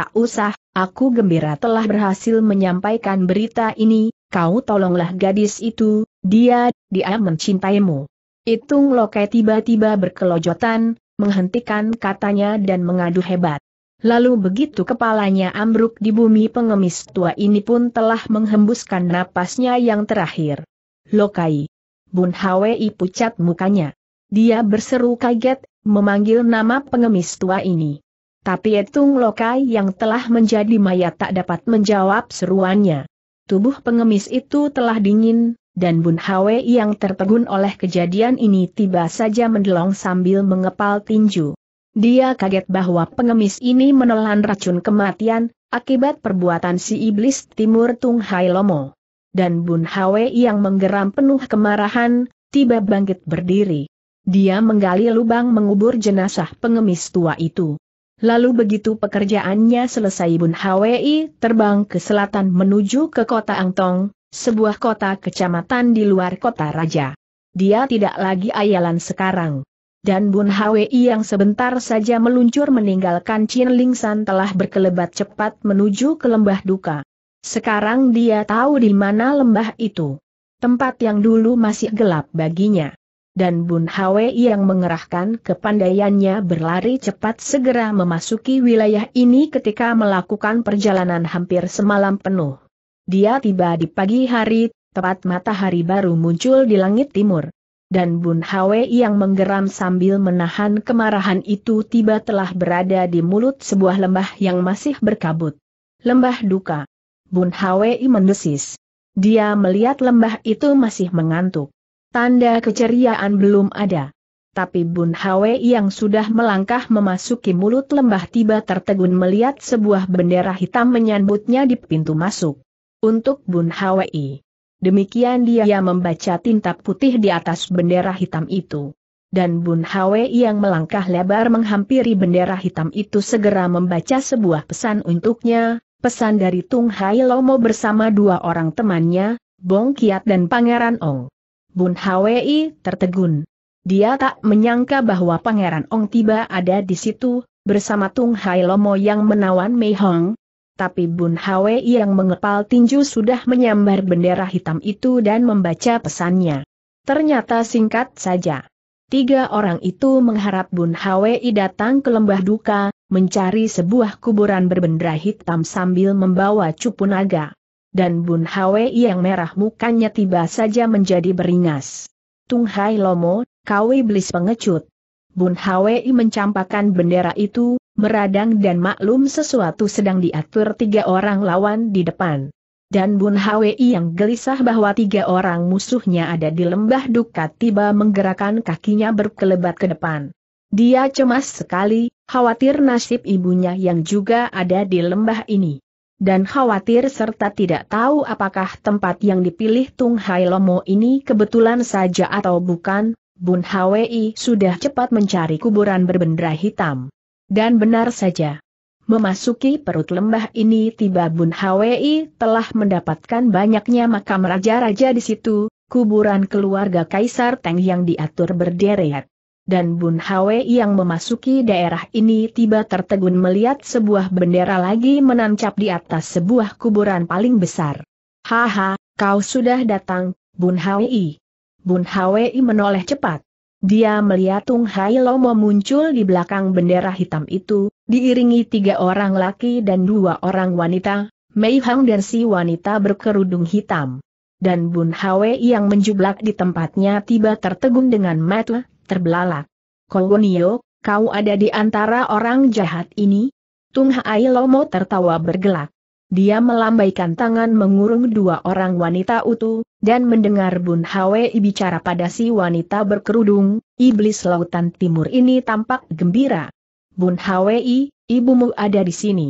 Tak usah, aku gembira telah berhasil menyampaikan berita ini, kau tolonglah gadis itu, dia, dia mencintaimu. Itung Lokai tiba-tiba berkelojotan, menghentikan katanya dan mengadu hebat. Lalu begitu kepalanya ambruk di bumi pengemis tua ini pun telah menghembuskan napasnya yang terakhir. Lokai. Bun Hwi pucat mukanya. Dia berseru kaget, memanggil nama pengemis tua ini. Tapi Etung Lokai yang telah menjadi mayat tak dapat menjawab seruannya. Tubuh pengemis itu telah dingin, dan Bun Hwe yang tertegun oleh kejadian ini tiba saja mendelong sambil mengepal tinju. Dia kaget bahwa pengemis ini menelan racun kematian, akibat perbuatan si iblis timur Tung Hai Lomo. Dan Bun Hwe yang menggeram penuh kemarahan, tiba bangkit berdiri. Dia menggali lubang mengubur jenazah pengemis tua itu. Lalu begitu pekerjaannya selesai Bun Hwi terbang ke selatan menuju ke kota Angtong, sebuah kota kecamatan di luar kota raja. Dia tidak lagi ayalan sekarang. Dan Bun Hwi yang sebentar saja meluncur meninggalkan Chin Ling San telah berkelebat cepat menuju ke lembah duka. Sekarang dia tahu di mana lembah itu. Tempat yang dulu masih gelap baginya dan Bun Hwe yang mengerahkan kepandaiannya berlari cepat segera memasuki wilayah ini ketika melakukan perjalanan hampir semalam penuh. Dia tiba di pagi hari, tepat matahari baru muncul di langit timur. Dan Bun Hwe yang menggeram sambil menahan kemarahan itu tiba telah berada di mulut sebuah lembah yang masih berkabut. Lembah duka. Bun Hwe mendesis. Dia melihat lembah itu masih mengantuk. Tanda keceriaan belum ada. Tapi Bun Hwe yang sudah melangkah memasuki mulut lembah tiba tertegun melihat sebuah bendera hitam menyambutnya di pintu masuk. Untuk Bun Hwe. Demikian dia membaca tinta putih di atas bendera hitam itu. Dan Bun Hwe yang melangkah lebar menghampiri bendera hitam itu segera membaca sebuah pesan untuknya, pesan dari Tung Hai Lomo bersama dua orang temannya, Bong Kiat dan Pangeran Ong. Bun Hwi tertegun. Dia tak menyangka bahwa Pangeran Ong tiba ada di situ, bersama Tung Hai Lomo yang menawan Mei Hong. Tapi Bun Hwi yang mengepal tinju sudah menyambar bendera hitam itu dan membaca pesannya. Ternyata singkat saja. Tiga orang itu mengharap Bun Hwi datang ke lembah duka, mencari sebuah kuburan berbendera hitam sambil membawa cupu naga dan Bun Hwe yang merah mukanya tiba saja menjadi beringas. Tung Hai Lomo, kau iblis pengecut. Bun Hwe mencampakkan bendera itu, meradang dan maklum sesuatu sedang diatur tiga orang lawan di depan. Dan Bun Hwe yang gelisah bahwa tiga orang musuhnya ada di lembah Dukat tiba menggerakkan kakinya berkelebat ke depan. Dia cemas sekali, khawatir nasib ibunya yang juga ada di lembah ini dan khawatir serta tidak tahu apakah tempat yang dipilih Tung Hai Lomo ini kebetulan saja atau bukan, Bun Hwi sudah cepat mencari kuburan berbendera hitam. Dan benar saja. Memasuki perut lembah ini tiba Bun Hwi telah mendapatkan banyaknya makam raja-raja di situ, kuburan keluarga Kaisar Teng yang diatur berderet dan Bun Hwe yang memasuki daerah ini tiba tertegun melihat sebuah bendera lagi menancap di atas sebuah kuburan paling besar. Haha, kau sudah datang, Bun Hwe. Bun Hwe menoleh cepat. Dia melihat Tung Hai Lomo muncul di belakang bendera hitam itu, diiringi tiga orang laki dan dua orang wanita, Mei Hang dan si wanita berkerudung hitam. Dan Bun Hwe yang menjublak di tempatnya tiba tertegun dengan mata terbelalak. Kowonio, kau ada di antara orang jahat ini? Tung Hai Lomo tertawa bergelak. Dia melambaikan tangan mengurung dua orang wanita utuh, dan mendengar Bun Hwe bicara pada si wanita berkerudung, iblis lautan timur ini tampak gembira. Bun Hwe, ibumu ada di sini.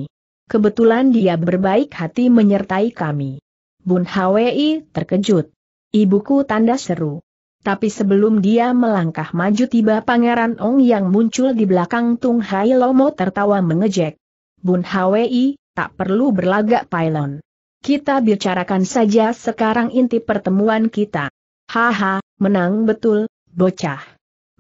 Kebetulan dia berbaik hati menyertai kami. Bun Hwe terkejut. Ibuku tanda seru. Tapi sebelum dia melangkah maju tiba Pangeran Ong yang muncul di belakang Tung Hai Lomo tertawa mengejek. Bun Hwi, tak perlu berlagak pylon. Kita bicarakan saja sekarang inti pertemuan kita. Haha, menang betul, bocah.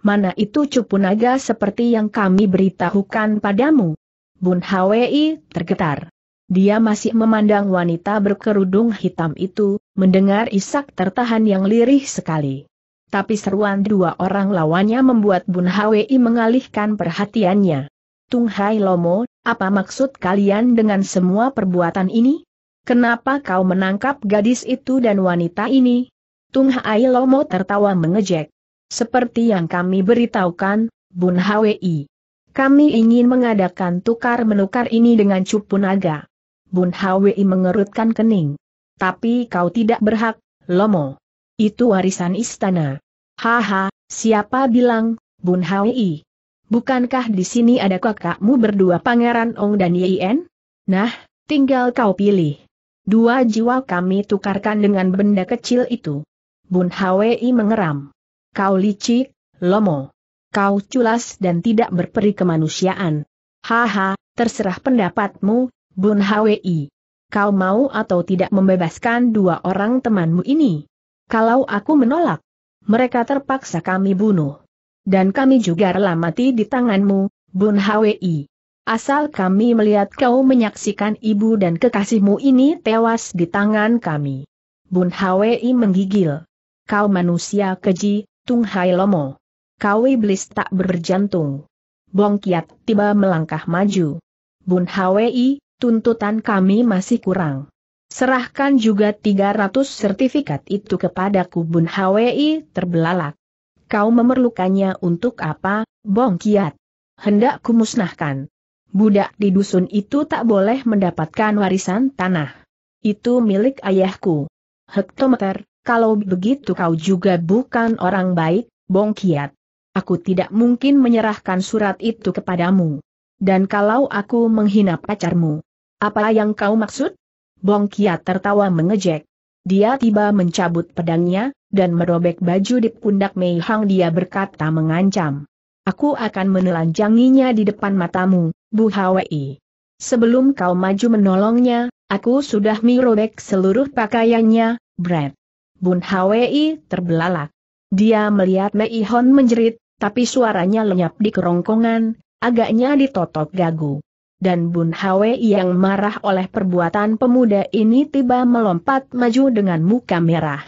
Mana itu cupu naga seperti yang kami beritahukan padamu? Bun Hwi tergetar. Dia masih memandang wanita berkerudung hitam itu, mendengar isak tertahan yang lirih sekali tapi seruan dua orang lawannya membuat Bun Hwi mengalihkan perhatiannya. Tung Hai Lomo, apa maksud kalian dengan semua perbuatan ini? Kenapa kau menangkap gadis itu dan wanita ini? Tung Hai Lomo tertawa mengejek. Seperti yang kami beritahukan, Bun Hwi. Kami ingin mengadakan tukar-menukar ini dengan cupu naga. Bun Hwi mengerutkan kening. Tapi kau tidak berhak, Lomo. Itu warisan istana. Haha, siapa bilang, Bun Hwi? Bukankah di sini ada kakakmu berdua Pangeran Ong dan Yien? Nah, tinggal kau pilih. Dua jiwa kami tukarkan dengan benda kecil itu. Bun Hwi mengeram. Kau licik, lomo. Kau culas dan tidak berperi kemanusiaan. Haha, terserah pendapatmu, Bun Hwi. Kau mau atau tidak membebaskan dua orang temanmu ini? Kalau aku menolak, mereka terpaksa kami bunuh. Dan kami juga rela mati di tanganmu, Bun Hwi. Asal kami melihat kau menyaksikan ibu dan kekasihmu ini tewas di tangan kami. Bun Hwi menggigil. Kau manusia keji, Tung Hai Lomo. Kau iblis tak berjantung. Bong Kiat tiba melangkah maju. Bun Hwi, tuntutan kami masih kurang. Serahkan juga 300 sertifikat itu kepada kubun HWI terbelalak. Kau memerlukannya untuk apa, Bong Kiat? Hendak kumusnahkan. Budak di dusun itu tak boleh mendapatkan warisan tanah. Itu milik ayahku. Hektometer, kalau begitu kau juga bukan orang baik, Bong Kiat. Aku tidak mungkin menyerahkan surat itu kepadamu. Dan kalau aku menghina pacarmu, apa yang kau maksud? Bong Kiat tertawa mengejek. Dia tiba mencabut pedangnya, dan merobek baju di pundak Mei Hang dia berkata mengancam. Aku akan menelanjanginya di depan matamu, Bu Hwi. Sebelum kau maju menolongnya, aku sudah merobek seluruh pakaiannya, Brad. Bun Hwi terbelalak. Dia melihat Mei Hon menjerit, tapi suaranya lenyap di kerongkongan, agaknya ditotok gagu dan Bun Hwe yang marah oleh perbuatan pemuda ini tiba melompat maju dengan muka merah.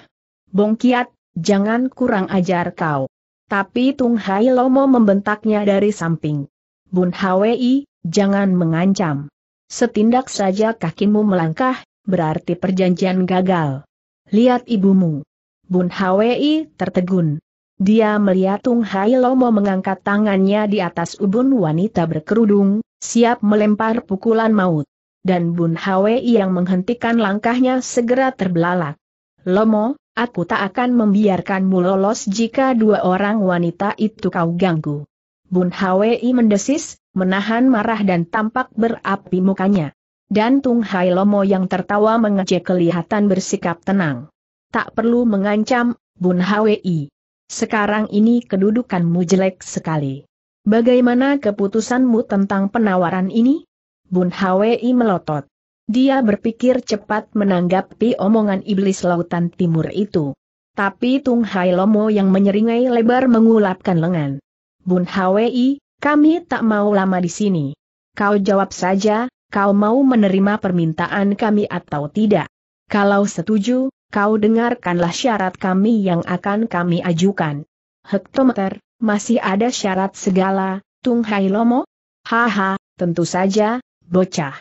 Bongkiat, jangan kurang ajar kau. Tapi Tung Hai Lomo membentaknya dari samping. Bun Hwe, jangan mengancam. Setindak saja kakimu melangkah, berarti perjanjian gagal. Lihat ibumu. Bun Hwe tertegun. Dia melihat Tung Hai Lomo mengangkat tangannya di atas ubun wanita berkerudung, siap melempar pukulan maut. Dan Bun Hwei yang menghentikan langkahnya segera terbelalak. Lomo, aku tak akan membiarkanmu lolos jika dua orang wanita itu kau ganggu. Bun Hwei mendesis, menahan marah dan tampak berapi mukanya. Dan Tung Hai Lomo yang tertawa mengejek kelihatan bersikap tenang. Tak perlu mengancam, Bun Hwei. Sekarang ini kedudukanmu jelek sekali. Bagaimana keputusanmu tentang penawaran ini? Bun Hwi melotot. Dia berpikir cepat menanggapi omongan iblis lautan timur itu. Tapi Tung Hai Lomo yang menyeringai lebar mengulapkan lengan. Bun Hwi, kami tak mau lama di sini. Kau jawab saja, kau mau menerima permintaan kami atau tidak. Kalau setuju, kau dengarkanlah syarat kami yang akan kami ajukan. Hektometer, masih ada syarat segala, Tung Hai Lomo? Haha, tentu saja, bocah.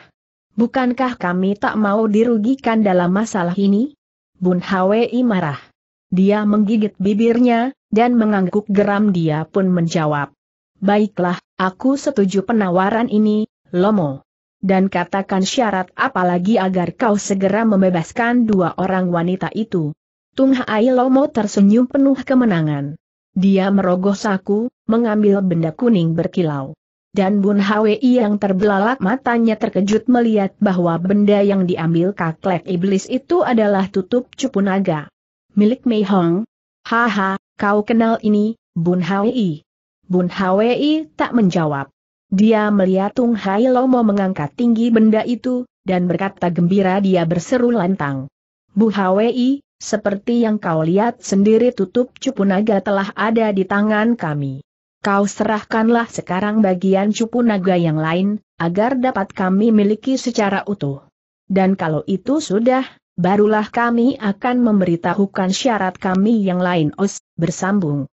Bukankah kami tak mau dirugikan dalam masalah ini? Bun Hwi marah. Dia menggigit bibirnya, dan mengangguk geram dia pun menjawab. Baiklah, aku setuju penawaran ini, Lomo. Dan katakan syarat apalagi agar kau segera membebaskan dua orang wanita itu. Tung Hai Lomo tersenyum penuh kemenangan. Dia merogoh saku, mengambil benda kuning berkilau. Dan Bun Hwi yang terbelalak matanya terkejut melihat bahwa benda yang diambil kaklek iblis itu adalah tutup cupu naga. Milik Mei Hong. Haha, kau kenal ini, Bun Hwi. Bun Hwi tak menjawab. Dia melihat Tung Hai Lomo mengangkat tinggi benda itu, dan berkata gembira dia berseru lantang. Bu Hwi, seperti yang kau lihat sendiri tutup cupu naga telah ada di tangan kami. Kau serahkanlah sekarang bagian cupu naga yang lain, agar dapat kami miliki secara utuh. Dan kalau itu sudah, barulah kami akan memberitahukan syarat kami yang lain os, bersambung.